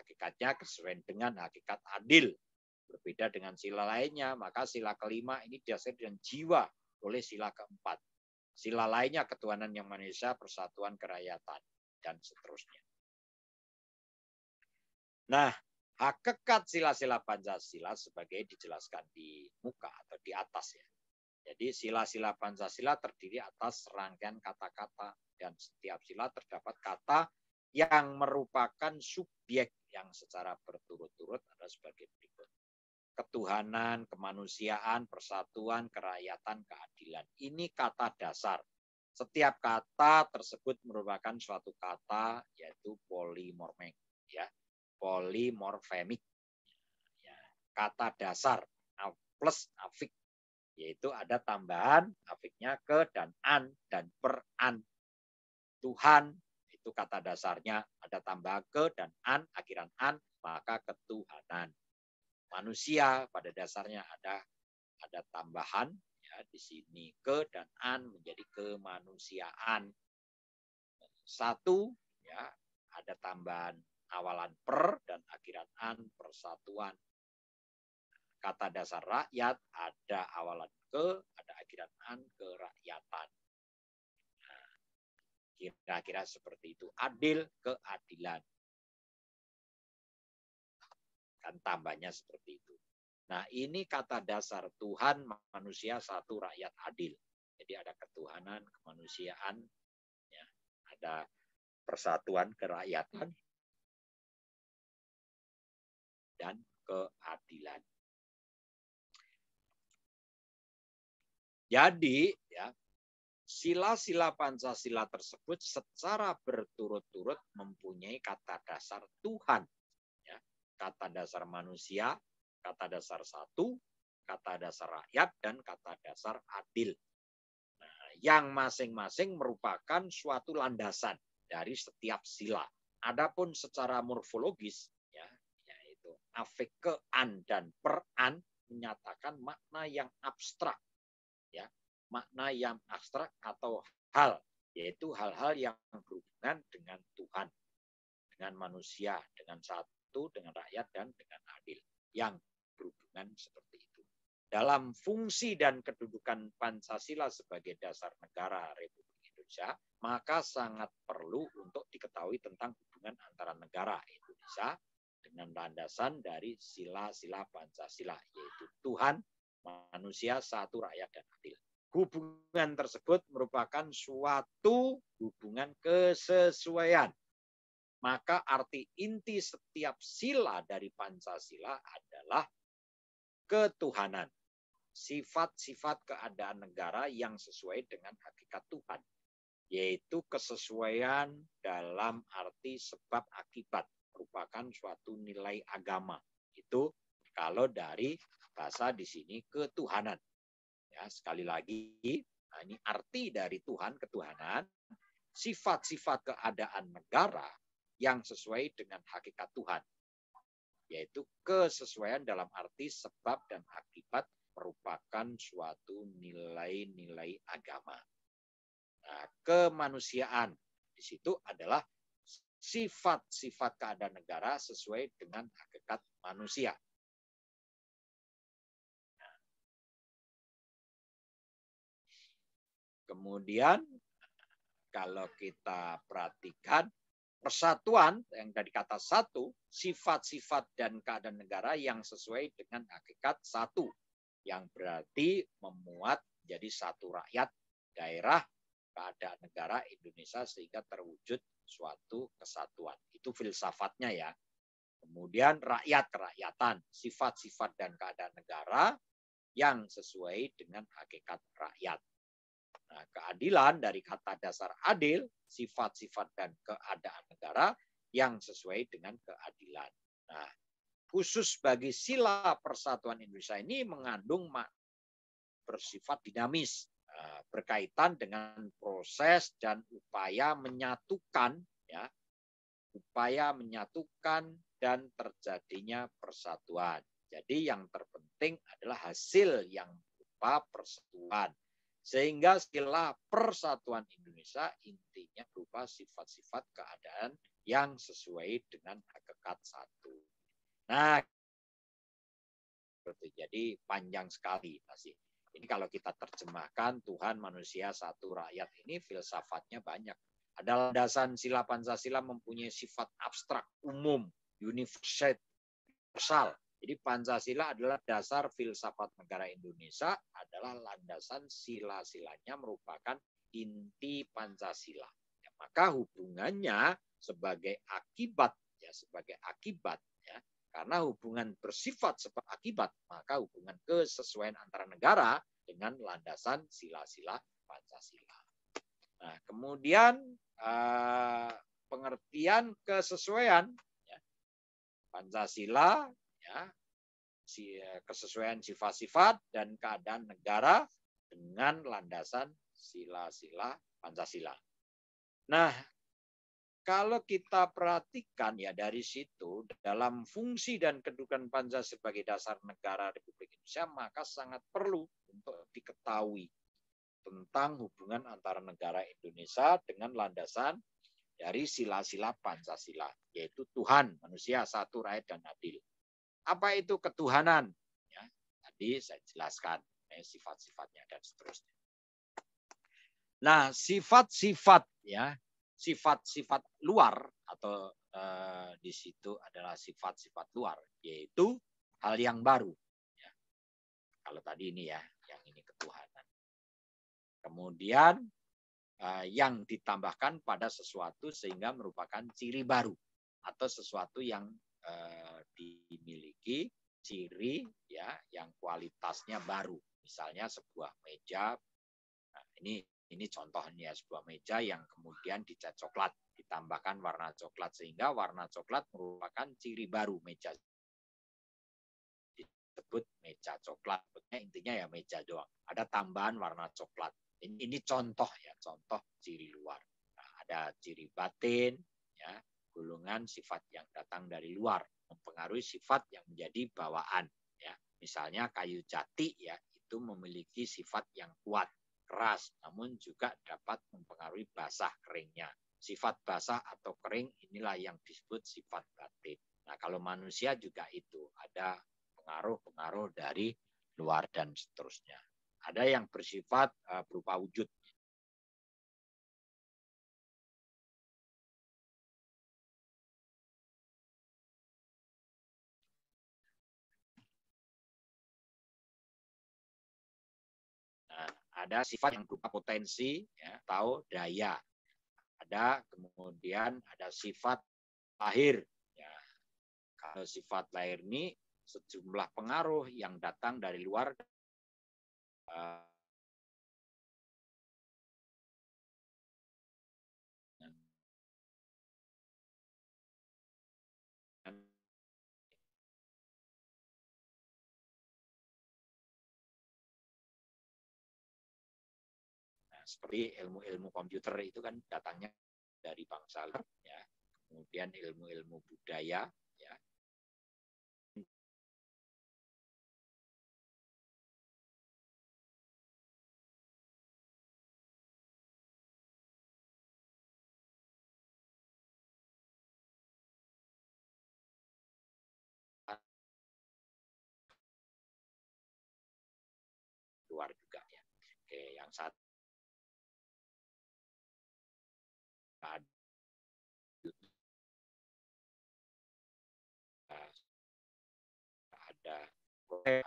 Hakikatnya kesesuaian dengan hakikat adil. Berbeda dengan sila lainnya, maka sila kelima ini dasar dengan jiwa oleh sila keempat. Sila lainnya ketuhanan yang manusia, persatuan kerakyatan dan seterusnya. Nah, hak kekat sila-sila Pancasila sebagai dijelaskan di muka atau di atas ya. Jadi sila-sila Pancasila terdiri atas rangkaian kata-kata dan setiap sila terdapat kata yang merupakan subjek yang secara berturut-turut ada sebagai berikut. Ketuhanan, kemanusiaan, persatuan, kerakyatan, keadilan. Ini kata dasar. Setiap kata tersebut merupakan suatu kata yaitu polimorfik ya polimorfemik. Kata dasar plus afik yaitu ada tambahan afiknya ke dan an dan per an. Tuhan itu kata dasarnya ada tambah ke dan an akhiran an maka ketuhanan. Manusia pada dasarnya ada ada tambahan ya, di sini ke dan an menjadi kemanusiaan. Satu ya ada tambahan awalan per dan akhiran an persatuan. Kata dasar rakyat ada awalan ke, ada akhiran an kerakyatan. Nah, kira-kira seperti itu. Adil keadilan. Kan tambahnya seperti itu. Nah ini kata dasar Tuhan manusia satu rakyat adil. Jadi ada ketuhanan, kemanusiaan, ya. ada persatuan kerakyatan, dan keadilan. Jadi, ya, sila-sila Pancasila tersebut secara berturut-turut mempunyai kata dasar Tuhan. Ya, kata dasar manusia, kata dasar satu, kata dasar rakyat, dan kata dasar adil. Nah, yang masing-masing merupakan suatu landasan dari setiap sila. Adapun secara morfologis, afek dan peran menyatakan makna yang abstrak. Ya, makna yang abstrak atau hal, yaitu hal-hal yang berhubungan dengan Tuhan, dengan manusia, dengan satu, dengan rakyat, dan dengan adil. Yang berhubungan seperti itu. Dalam fungsi dan kedudukan Pancasila sebagai dasar negara Republik Indonesia, maka sangat perlu untuk diketahui tentang hubungan antara negara Indonesia dengan landasan dari sila-sila Pancasila, yaitu Tuhan, manusia, satu rakyat, dan adil. Hubungan tersebut merupakan suatu hubungan kesesuaian. Maka arti inti setiap sila dari Pancasila adalah ketuhanan. Sifat-sifat keadaan negara yang sesuai dengan hakikat Tuhan. Yaitu kesesuaian dalam arti sebab akibat merupakan suatu nilai agama. Itu kalau dari bahasa di sini ketuhanan. Ya, sekali lagi, nah ini arti dari Tuhan ketuhanan, sifat-sifat keadaan negara yang sesuai dengan hakikat Tuhan, yaitu kesesuaian dalam arti sebab dan akibat merupakan suatu nilai-nilai agama. Nah, kemanusiaan di situ adalah sifat-sifat keadaan negara sesuai dengan hakikat manusia. Kemudian kalau kita perhatikan persatuan yang dari kata satu, sifat-sifat dan keadaan negara yang sesuai dengan hakikat satu, yang berarti memuat jadi satu rakyat daerah keadaan negara Indonesia sehingga terwujud suatu kesatuan. Itu filsafatnya ya. Kemudian rakyat kerakyatan, sifat-sifat dan keadaan negara yang sesuai dengan hakikat rakyat. Nah, keadilan dari kata dasar adil, sifat-sifat dan keadaan negara yang sesuai dengan keadilan. Nah, khusus bagi sila persatuan Indonesia ini mengandung bersifat dinamis Eh, berkaitan dengan proses dan upaya menyatukan ya upaya menyatukan dan terjadinya persatuan. Jadi yang terpenting adalah hasil yang berupa persatuan. Sehingga istilah persatuan Indonesia intinya berupa sifat-sifat keadaan yang sesuai dengan hakikat satu. Nah, jadi panjang sekali masih. Ini kalau kita terjemahkan Tuhan manusia satu rakyat ini filsafatnya banyak. Ada landasan sila Pancasila mempunyai sifat abstrak, umum, universal. Jadi Pancasila adalah dasar filsafat negara Indonesia, adalah landasan sila-silanya merupakan inti Pancasila. Ya, maka hubungannya sebagai akibat ya sebagai akibat karena hubungan bersifat sebab akibat, maka hubungan kesesuaian antara negara dengan landasan sila-sila Pancasila. Nah, kemudian eh, pengertian kesesuaian ya, Pancasila, ya, si, eh, kesesuaian sifat-sifat dan keadaan negara dengan landasan sila-sila Pancasila. Nah, kalau kita perhatikan ya dari situ dalam fungsi dan kedudukan Pancasila sebagai dasar negara Republik Indonesia maka sangat perlu untuk diketahui tentang hubungan antara negara Indonesia dengan landasan dari sila-sila Pancasila yaitu Tuhan, manusia satu, rakyat dan adil. Apa itu ketuhanan? Ya, tadi saya jelaskan eh, sifat-sifatnya dan seterusnya. Nah, sifat-sifat ya sifat-sifat luar atau uh, di situ adalah sifat-sifat luar yaitu hal yang baru. Ya. Kalau tadi ini ya, yang ini ketuhanan. Kemudian uh, yang ditambahkan pada sesuatu sehingga merupakan ciri baru atau sesuatu yang uh, dimiliki ciri ya yang kualitasnya baru. Misalnya sebuah meja. Nah, ini ini contohnya sebuah meja yang kemudian dicat coklat, ditambahkan warna coklat sehingga warna coklat merupakan ciri baru meja disebut meja coklat. Intinya ya meja doang. Ada tambahan warna coklat. Ini, ini contoh ya, contoh ciri luar. Nah, ada ciri batin, ya, gulungan sifat yang datang dari luar mempengaruhi sifat yang menjadi bawaan. Ya, misalnya kayu jati ya itu memiliki sifat yang kuat keras, namun juga dapat mempengaruhi basah keringnya. Sifat basah atau kering inilah yang disebut sifat batin. Nah, kalau manusia juga itu ada pengaruh-pengaruh dari luar dan seterusnya. Ada yang bersifat eh, berupa wujud ada sifat yang berupa potensi ya, atau daya. Ada kemudian ada sifat lahir. Ya. Kalau sifat lahir ini sejumlah pengaruh yang datang dari luar eh, seperti ilmu-ilmu komputer itu kan datangnya dari bangsa ya kemudian ilmu-ilmu budaya ya luar juga ya. Oke, yang satu squared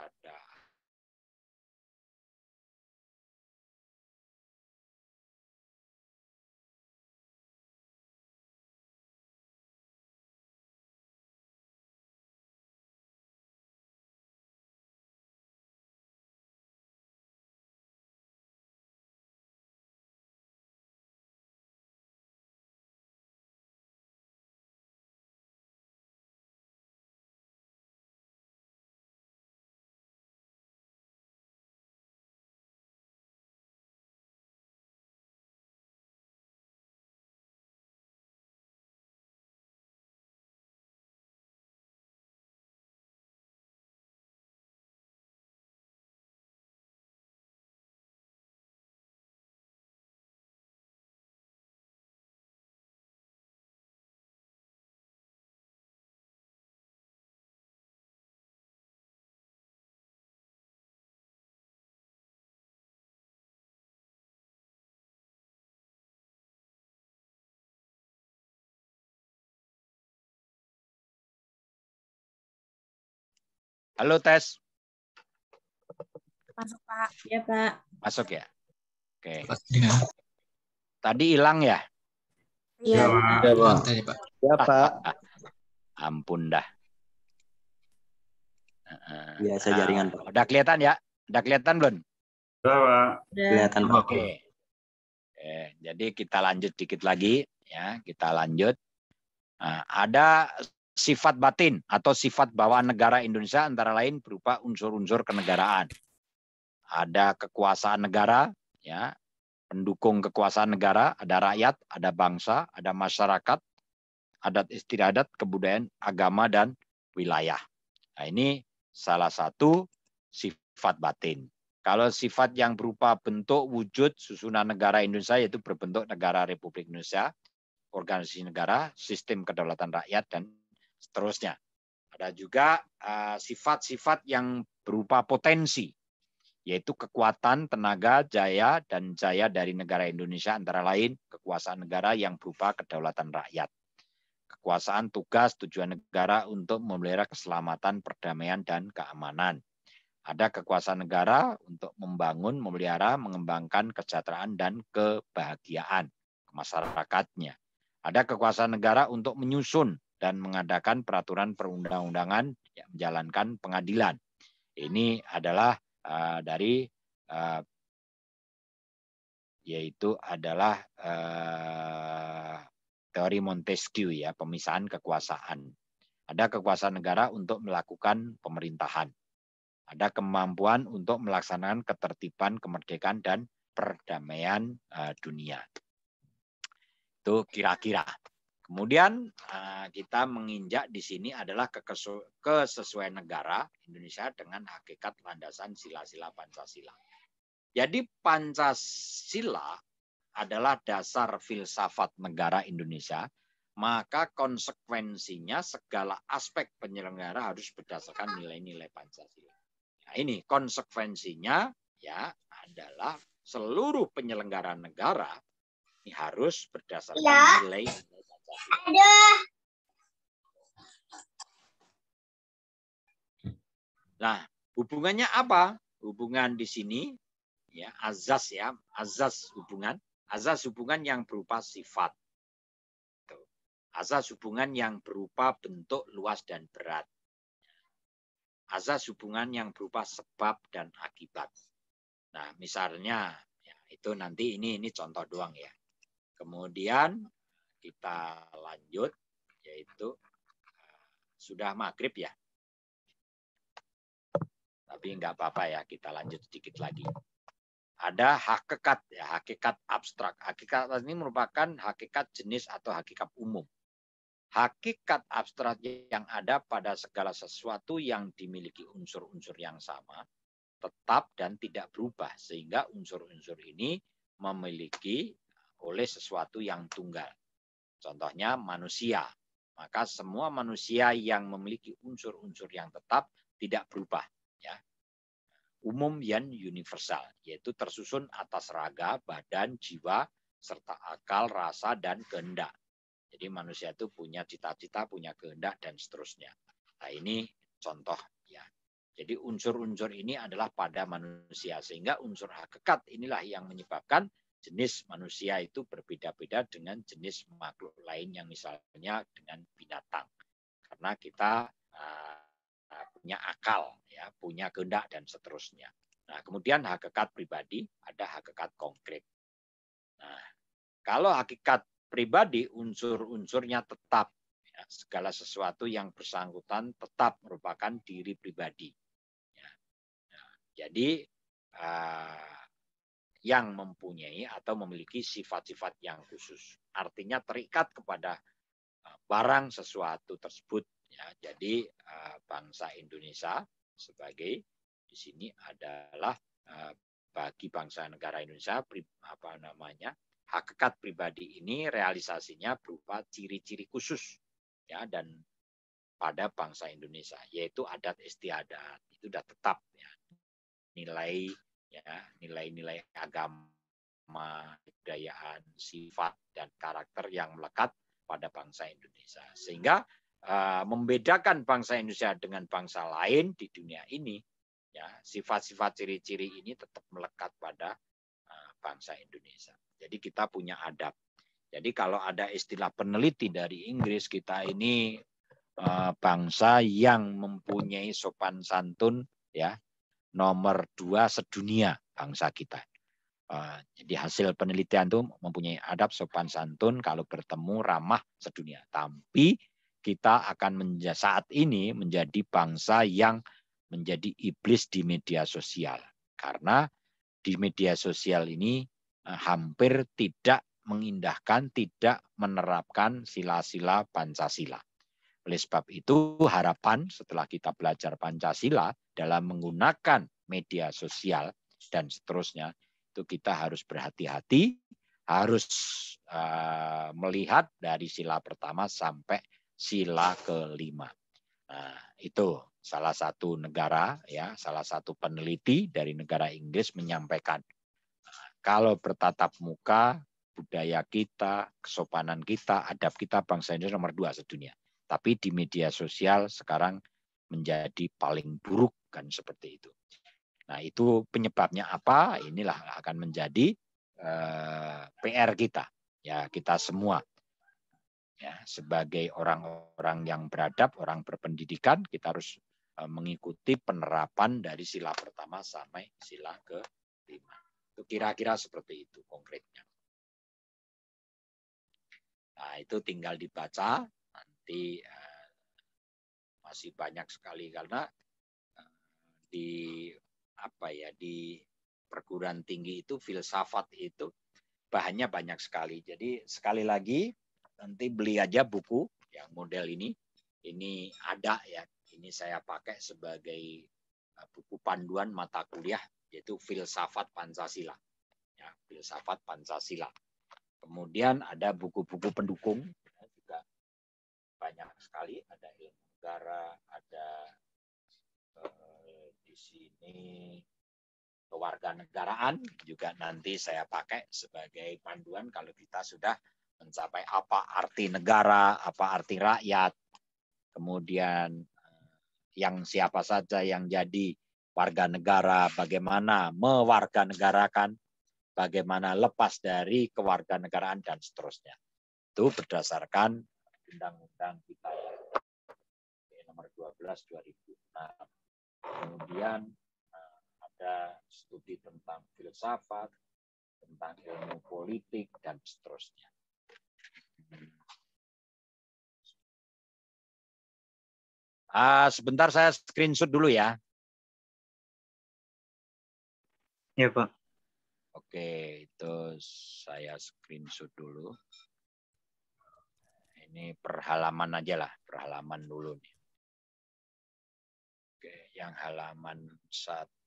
Halo Tes. Masuk Pak. Ya Pak. Masuk ya. Oke. Okay. Iya. Tadi hilang ya? Iya ya, Pak. Iya Pak. Ya, Pak. Ampun dah. Biasa nah, jaringan Pak. Udah kelihatan ya? Udah kelihatan belum? Udah Pak. Kelihatan Pak. Oke. Okay. jadi kita lanjut dikit lagi ya. Kita lanjut. Nah, ada sifat batin atau sifat bawaan negara Indonesia antara lain berupa unsur-unsur kenegaraan. Ada kekuasaan negara, ya, pendukung kekuasaan negara, ada rakyat, ada bangsa, ada masyarakat, adat istiadat, kebudayaan, agama dan wilayah. Nah, ini salah satu sifat batin. Kalau sifat yang berupa bentuk wujud susunan negara Indonesia yaitu berbentuk negara Republik Indonesia, organisasi negara, sistem kedaulatan rakyat dan seterusnya. Ada juga eh, sifat-sifat yang berupa potensi, yaitu kekuatan, tenaga, jaya, dan jaya dari negara Indonesia antara lain kekuasaan negara yang berupa kedaulatan rakyat. Kekuasaan tugas tujuan negara untuk memelihara keselamatan, perdamaian, dan keamanan. Ada kekuasaan negara untuk membangun, memelihara, mengembangkan kesejahteraan dan kebahagiaan masyarakatnya. Ada kekuasaan negara untuk menyusun, dan mengadakan peraturan perundang-undangan menjalankan pengadilan. Ini adalah uh, dari uh, yaitu adalah uh, teori Montesquieu ya pemisahan kekuasaan. Ada kekuasaan negara untuk melakukan pemerintahan. Ada kemampuan untuk melaksanakan ketertiban, kemerdekaan dan perdamaian dunia. Itu kira-kira. Kemudian eh, kita menginjak di sini adalah kesesuaian negara Indonesia dengan hakikat landasan sila-sila Pancasila. Jadi Pancasila adalah dasar filsafat negara Indonesia, maka konsekuensinya segala aspek penyelenggara harus berdasarkan nilai-nilai Pancasila. Nah, ini konsekuensinya ya adalah seluruh penyelenggara negara ini harus berdasarkan ya. nilai-nilai ada. Nah, hubungannya apa? Hubungan di sini ya azas ya, azas hubungan, azas hubungan yang berupa sifat. Azas hubungan yang berupa bentuk luas dan berat. Azas hubungan yang berupa sebab dan akibat. Nah, misalnya ya, itu nanti ini ini contoh doang ya. Kemudian kita lanjut yaitu eh, sudah maghrib ya. Tapi nggak apa-apa ya, kita lanjut sedikit lagi. Ada hakikat ya, hakikat abstrak. Hakikat ini merupakan hakikat jenis atau hakikat umum. Hakikat abstrak yang ada pada segala sesuatu yang dimiliki unsur-unsur yang sama, tetap dan tidak berubah, sehingga unsur-unsur ini memiliki oleh sesuatu yang tunggal. Contohnya manusia. Maka semua manusia yang memiliki unsur-unsur yang tetap tidak berubah. Ya. Umum yang universal, yaitu tersusun atas raga, badan, jiwa, serta akal, rasa, dan kehendak. Jadi manusia itu punya cita-cita, punya kehendak, dan seterusnya. Nah ini contoh. ya. Jadi unsur-unsur ini adalah pada manusia. Sehingga unsur hakikat inilah yang menyebabkan jenis manusia itu berbeda-beda dengan jenis makhluk lain yang misalnya dengan binatang. Karena kita ah, ah, punya akal, ya, punya kehendak dan seterusnya. Nah, kemudian hakikat pribadi ada hakikat konkret. Nah, kalau hakikat pribadi unsur-unsurnya tetap ya, segala sesuatu yang bersangkutan tetap merupakan diri pribadi. Ya. Nah, jadi uh, yang mempunyai atau memiliki sifat-sifat yang khusus. Artinya terikat kepada uh, barang sesuatu tersebut. Ya, jadi uh, bangsa Indonesia sebagai di sini adalah uh, bagi bangsa negara Indonesia apa namanya hakikat pribadi ini realisasinya berupa ciri-ciri khusus ya dan pada bangsa Indonesia yaitu adat istiadat itu sudah tetap ya. nilai ya nilai-nilai agama, kebudayaan, sifat dan karakter yang melekat pada bangsa Indonesia. Sehingga uh, membedakan bangsa Indonesia dengan bangsa lain di dunia ini, ya sifat-sifat ciri-ciri ini tetap melekat pada uh, bangsa Indonesia. Jadi kita punya adab. Jadi kalau ada istilah peneliti dari Inggris kita ini uh, bangsa yang mempunyai sopan santun ya nomor dua sedunia bangsa kita. Jadi eh, hasil penelitian itu mempunyai adab sopan santun kalau bertemu ramah sedunia. Tapi kita akan menjadi, saat ini menjadi bangsa yang menjadi iblis di media sosial. Karena di media sosial ini eh, hampir tidak mengindahkan, tidak menerapkan sila-sila Pancasila. Oleh sebab itu, harapan setelah kita belajar Pancasila dalam menggunakan media sosial dan seterusnya, itu kita harus berhati-hati, harus uh, melihat dari sila pertama sampai sila kelima. Nah, itu salah satu negara ya, salah satu peneliti dari negara Inggris menyampaikan kalau bertatap muka budaya kita, kesopanan kita, adab kita, bangsa Indonesia nomor dua sedunia. Tapi di media sosial sekarang menjadi paling buruk kan seperti itu. Nah, itu penyebabnya apa? Inilah akan menjadi eh, PR kita, ya kita semua. Ya, sebagai orang-orang yang beradab, orang berpendidikan, kita harus eh, mengikuti penerapan dari sila pertama sampai sila ke lima. Itu kira-kira seperti itu konkretnya. Nah, itu tinggal dibaca nanti eh, masih banyak sekali karena eh, di apa ya di perguruan tinggi itu filsafat itu bahannya banyak sekali. Jadi sekali lagi nanti beli aja buku yang model ini. Ini ada ya. Ini saya pakai sebagai eh, buku panduan mata kuliah yaitu filsafat Pancasila. Ya, filsafat Pancasila. Kemudian ada buku-buku pendukung banyak sekali ada ilmu negara ada eh, di sini kewarganegaraan juga nanti saya pakai sebagai panduan kalau kita sudah mencapai apa arti negara apa arti rakyat kemudian eh, yang siapa saja yang jadi warga negara bagaimana mewarganegarakan bagaimana lepas dari kewarganegaraan dan seterusnya itu berdasarkan Undang-Undang kita ya, nomor 12 2006. Kemudian eh, ada studi tentang filsafat, tentang ilmu politik dan seterusnya. Ah, sebentar saya screenshot dulu ya. Ya Pak. Oke, itu saya screenshot dulu. Ini perhalaman aja lah, perhalaman dulu nih. Oke, yang halaman satu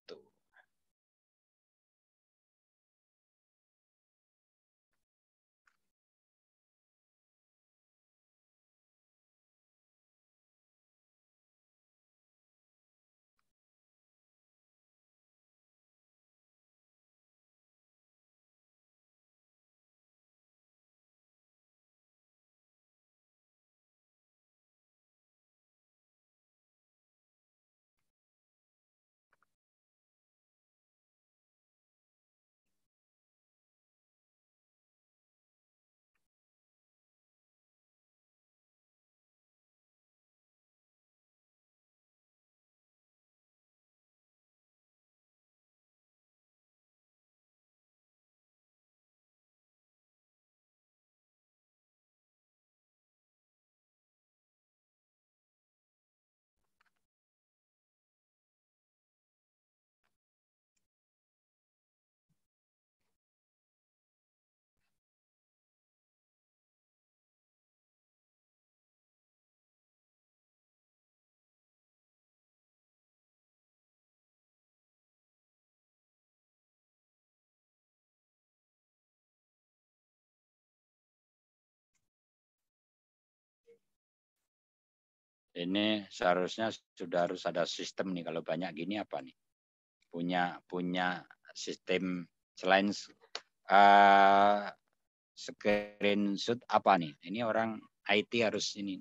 Ini seharusnya sudah harus ada sistem nih kalau banyak gini apa nih? Punya punya sistem selain uh, screenshot apa nih? Ini orang IT harus ini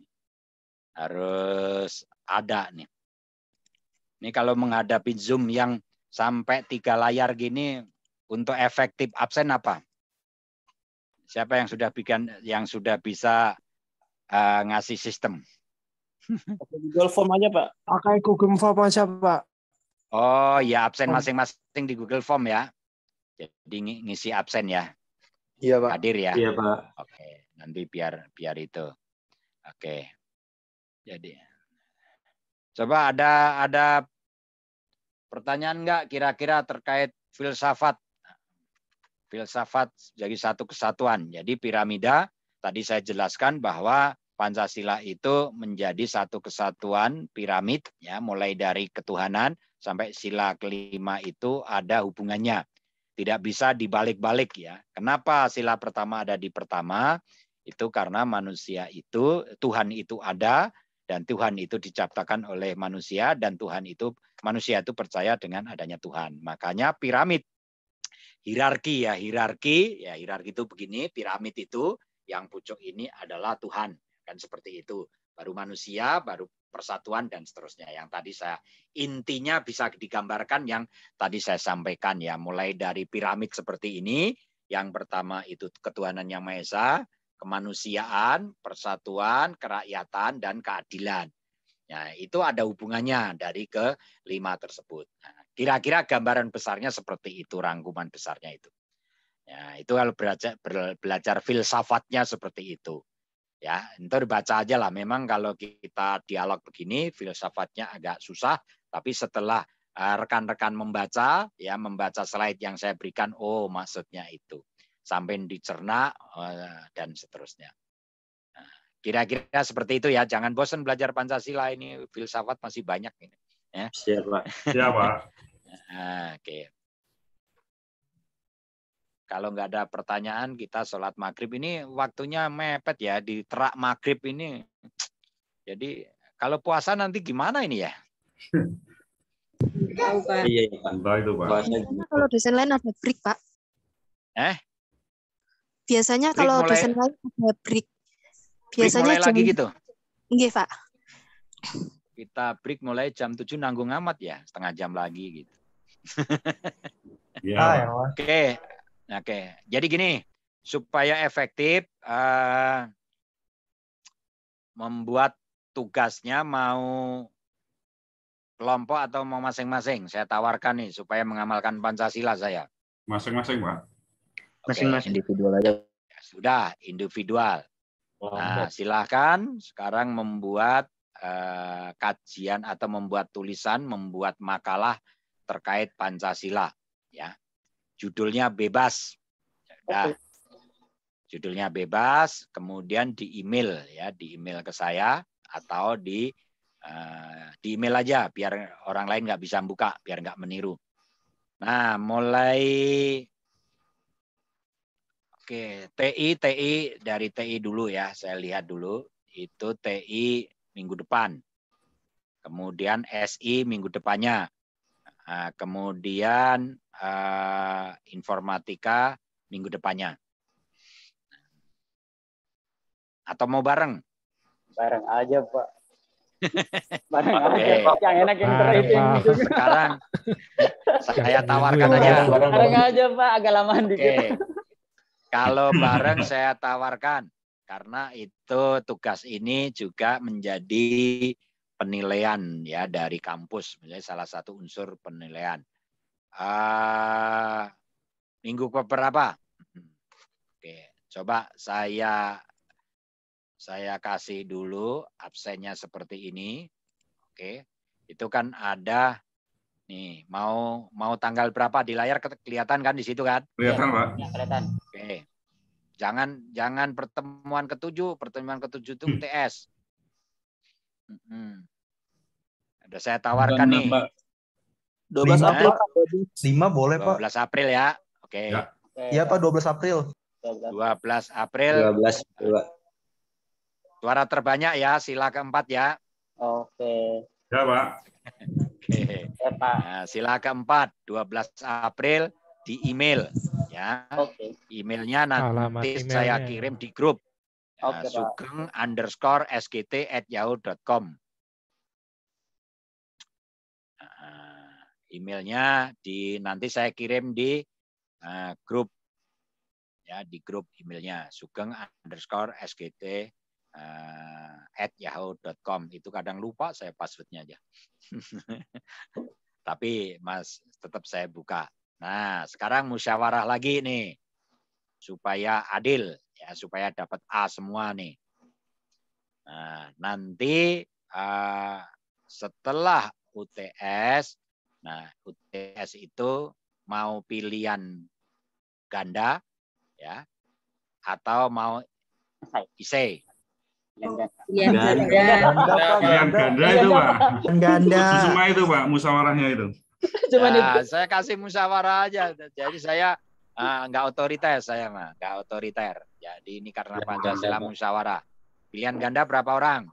harus ada nih. Ini kalau menghadapi Zoom yang sampai tiga layar gini untuk efektif absen apa? Siapa yang sudah bikin yang sudah bisa uh, ngasih sistem? Google Form aja, Pak. Pakai Google Form aja, Pak. Oh, ya absen masing-masing di Google Form ya. Jadi ngisi absen ya. Iya, Pak. Hadir ya. Iya, Pak. Oke, nanti biar biar itu. Oke. Jadi Coba ada ada pertanyaan nggak kira-kira terkait filsafat filsafat jadi satu kesatuan. Jadi piramida tadi saya jelaskan bahwa Pancasila itu menjadi satu kesatuan piramid ya mulai dari ketuhanan sampai sila kelima itu ada hubungannya. Tidak bisa dibalik-balik ya. Kenapa sila pertama ada di pertama? Itu karena manusia itu Tuhan itu ada dan Tuhan itu diciptakan oleh manusia dan Tuhan itu manusia itu percaya dengan adanya Tuhan. Makanya piramid hierarki ya hierarki ya hierarki itu begini piramid itu yang pucuk ini adalah Tuhan kan seperti itu baru manusia baru persatuan dan seterusnya yang tadi saya intinya bisa digambarkan yang tadi saya sampaikan ya mulai dari piramid seperti ini yang pertama itu ketuhanan yang maha esa kemanusiaan persatuan kerakyatan dan keadilan nah itu ada hubungannya dari ke lima tersebut kira nah, kira-kira gambaran besarnya seperti itu rangkuman besarnya itu ya itu kalau belajar belajar filsafatnya seperti itu ya ntar dibaca aja lah memang kalau kita dialog begini filsafatnya agak susah tapi setelah eh, rekan-rekan membaca ya membaca slide yang saya berikan oh maksudnya itu sampai dicerna eh, dan seterusnya nah, kira-kira seperti itu ya jangan bosan belajar pancasila ini filsafat masih banyak ini ya siapa siapa nah, oke okay. Kalau nggak ada pertanyaan, kita sholat maghrib ini waktunya mepet ya di terak maghrib ini. Jadi kalau puasa nanti gimana ini ya? Iya, iya Kalau dosen lain ada break, Pak. Eh? Biasanya break kalau mulai... dosen lain ada break. Biasanya break mulai jam... lagi gitu. Enggak, Pak. Kita break mulai jam 7 nanggung amat ya, setengah jam lagi gitu. ya. Oke, Oke, jadi gini, supaya efektif uh, membuat tugasnya mau kelompok atau mau masing-masing. Saya tawarkan nih supaya mengamalkan Pancasila saya. Masing-masing, Pak. Masing-masing individual aja. Ya, sudah, individual. Nah, silahkan sekarang membuat uh, kajian atau membuat tulisan, membuat makalah terkait Pancasila, ya judulnya bebas. Ya, Judulnya bebas, kemudian di email ya, di email ke saya atau di uh, di email aja biar orang lain nggak bisa buka, biar nggak meniru. Nah, mulai Oke, TI TI dari TI dulu ya, saya lihat dulu itu TI minggu depan. Kemudian SI minggu depannya. Nah, kemudian uh, informatika minggu depannya. Atau mau bareng? Bareng aja, Pak. bareng okay. aja, Pak. Yang enak yang terakhir Ah, Sekarang saya tawarkan aja. Bareng, bareng aja, Pak. Agak lama okay. dikit. Kalau bareng saya tawarkan karena itu tugas ini juga menjadi penilaian ya dari kampus menjadi salah satu unsur penilaian uh, minggu keberapa? Oke, coba saya saya kasih dulu absennya seperti ini. Oke, itu kan ada nih mau mau tanggal berapa di layar kelihatan kan di situ kan? Kelihatan pak. Iya, kelihatan. Oke, jangan jangan pertemuan ketujuh, pertemuan ketujuh itu UTS. Hmm. Ada hmm, hmm. saya tawarkan nih. Pak. 12 5, April. 5 boleh, Pak. 12 April ya. Oke. Okay. Ya. Iya, Pak, 12 April. 12 April. 12. 2. Suara terbanyak ya, sila keempat ya. Oke. Okay. Ya, Pak. Oke. Okay. Ya, Nah, sila keempat, 12 April di email ya. Oke. Okay. Emailnya nanti Alamat emailnya. saya kirim di grup. Ya, okay, uh, sugeng underscore sgt at yahoo.com. emailnya di nanti saya kirim di uh, grup ya di grup emailnya sugeng underscore sgt uh, at yahoo.com itu kadang lupa saya passwordnya aja tapi mas tetap saya buka nah sekarang musyawarah lagi nih supaya adil ya supaya dapat A semua nih nah nanti uh, setelah UTS Nah, UTS itu mau pilihan ganda ya atau mau isai. Oh, iya, iya, iya. Ganda. pilihan Ganda. itu pak. Ganda. Semua itu pak musawarahnya itu. Cuma nah, itu. saya kasih musyawarah aja. Jadi saya uh, nggak otoriter saya mah, nggak otoriter. Jadi ini karena ya, Pancasila musyawarah. Pilihan ganda berapa orang?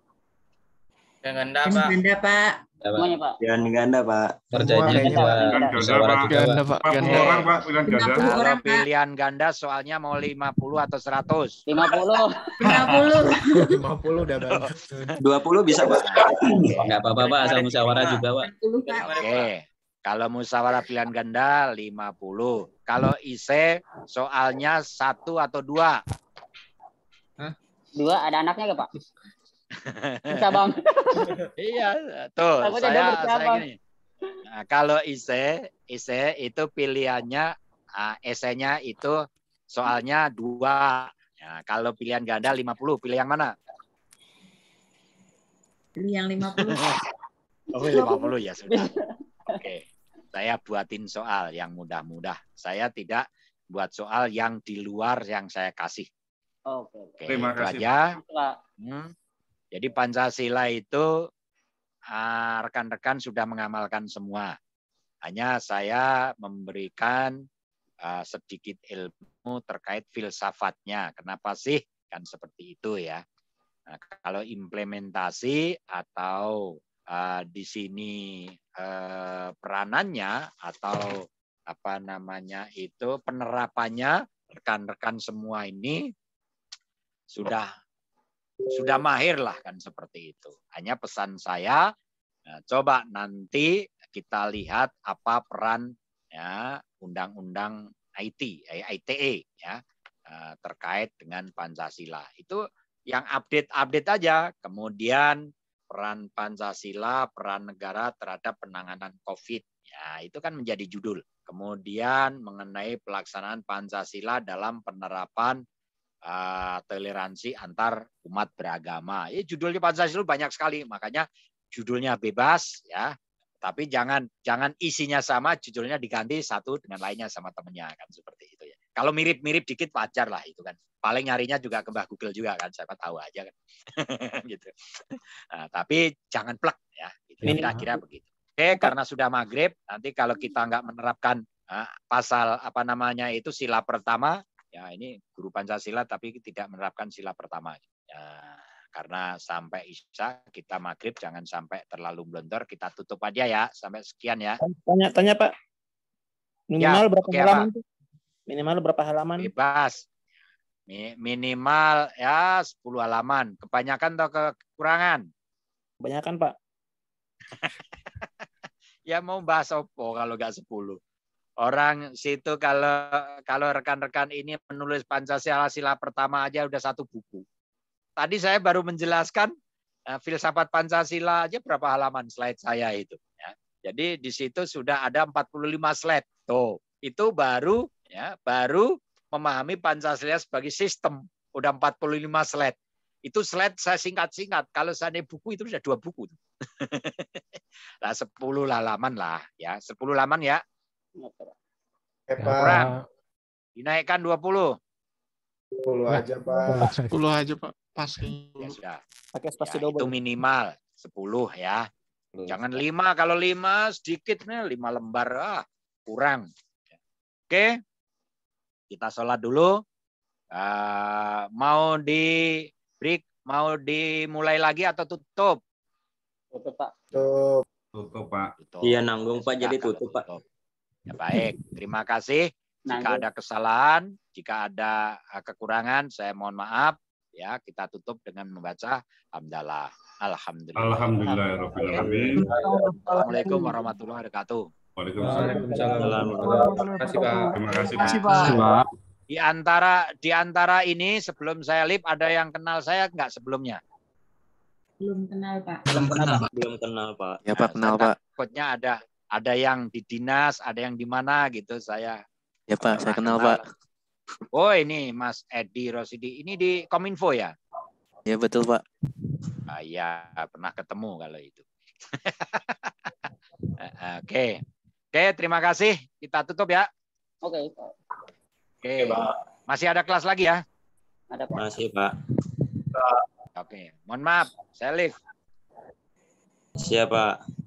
pilihan ganda pak. Ganda pak. Semuanya, Pak. Pilihan ganda, Pak. Kerjanya kita musyawarah juga, ganda, Pak. Ganda. Iya. orang, Pak. Pilihan ganda. Kalau pilihan ganda soalnya mau 50 atau 100? 50. 50. 50 udah, Pak. 20 bisa, Pak. Enggak apa-apa, Pak. Asal musyawarah juga, Pak. Oke. Kalau musyawarah pilihan ganda 50. Kalau IC soalnya 1 atau 2? 2 ada anaknya gak Pak? Bercabang. iya, tuh saya, saya gini. Nah, kalau ise, ise itu pilihannya uh, ah, esainya itu soalnya dua. Nah, kalau pilihan ganda 50, pilih yang mana? Pilih yang 50. oh, 50 ya sudah. Oke. Okay. Saya buatin soal yang mudah-mudah. Saya tidak buat soal yang di luar yang saya kasih. Oke. Okay. Terima kasih. Itu aja. Hmm. Jadi Pancasila itu ah, rekan-rekan sudah mengamalkan semua. Hanya saya memberikan ah, sedikit ilmu terkait filsafatnya. Kenapa sih kan seperti itu ya? Nah, kalau implementasi atau ah, di sini eh, peranannya atau apa namanya itu penerapannya rekan-rekan semua ini sudah sudah mahir lah kan seperti itu. Hanya pesan saya, nah, coba nanti kita lihat apa peran ya undang-undang IT, eh, ITE ya eh, terkait dengan Pancasila. Itu yang update-update aja. Kemudian peran Pancasila, peran negara terhadap penanganan COVID. Ya, itu kan menjadi judul. Kemudian mengenai pelaksanaan Pancasila dalam penerapan uh, toleransi antar umat beragama. Ini ya, judulnya Pancasila banyak sekali, makanya judulnya bebas ya. Tapi jangan jangan isinya sama, judulnya diganti satu dengan lainnya sama temennya kan seperti itu ya. Kalau mirip-mirip dikit wajar lah itu kan. Paling nyarinya juga ke Mbah Google juga kan, siapa tahu aja kan. gitu. Nah, tapi jangan plek ya. Gitu. Iya. Kira-kira begitu. Oke, karena sudah maghrib, nanti kalau kita nggak menerapkan eh, pasal apa namanya itu sila pertama Ya, ini guru Pancasila tapi tidak menerapkan sila pertama. Ya, karena sampai Isya kita maghrib jangan sampai terlalu blunder kita tutup aja ya sampai sekian ya tanya tanya Pak ya, minimal ya, berapa okay, halaman Pak. minimal berapa halaman bebas minimal ya 10 halaman kebanyakan atau kekurangan kebanyakan Pak ya mau bahas opo kalau nggak 10 Orang situ kalau kalau rekan-rekan ini menulis Pancasila sila pertama aja udah satu buku. Tadi saya baru menjelaskan eh, filsafat Pancasila aja berapa halaman slide saya itu. Ya. Jadi di situ sudah ada 45 slide. Tuh, itu baru ya baru memahami Pancasila sebagai sistem. Udah 45 slide. Itu slide saya singkat-singkat. Kalau saya buku itu sudah dua buku. nah, 10 halaman lah ya. 10 halaman ya Eh, Pak. Dinaikkan 20. 10 nah, aja, Pak. 10 aja, Pak. Pas. Ya, sudah. Pakai spasi ya, double. Itu minimal 10 ya. Hmm. Jangan 5. Kalau 5 sedikit nih, 5 lembar. Ah, kurang. Oke. Kita sholat dulu. Uh, mau di break, mau dimulai lagi atau tutup? Tutup, Pak. Tutup. Tutup, Pak. Iya, nanggung, Pak. Ya Jadi tutup, Pak. Tutup. Ya, baik, terima kasih. Jika ada kesalahan, jika ada eh, kekurangan, saya mohon maaf. Ya, kita tutup dengan membaca hamdalah. Alhamdulillah. Alhamdulillah. Ya Alhamdulillah. Assalamualaikum warahmatullahi wabarakatuh. Waalaikumsalam. Terima kasih Pak. Terima kasih Pak. Di antara di antara ini sebelum saya lip ada yang kenal saya nggak sebelumnya? Belum kenal Pak. Belum kenal Pak. Belum kenal Pak. Ya Pak kenal nah, Pak. Takutnya ada ada yang di dinas, ada yang di mana gitu saya. Ya Pak, saya kenal, kenal Pak. Oh ini Mas Edi Rosidi, ini di Kominfo ya? Ya betul Pak. Ah, ya pernah ketemu kalau itu. Eh, eh, oke, oke okay, terima kasih. Kita tutup ya. Oke okay, Oke okay. Pak. Masih ada kelas lagi ya? Ada Pak. Masih Pak. Oke, okay. mohon maaf, saya live. Siapa?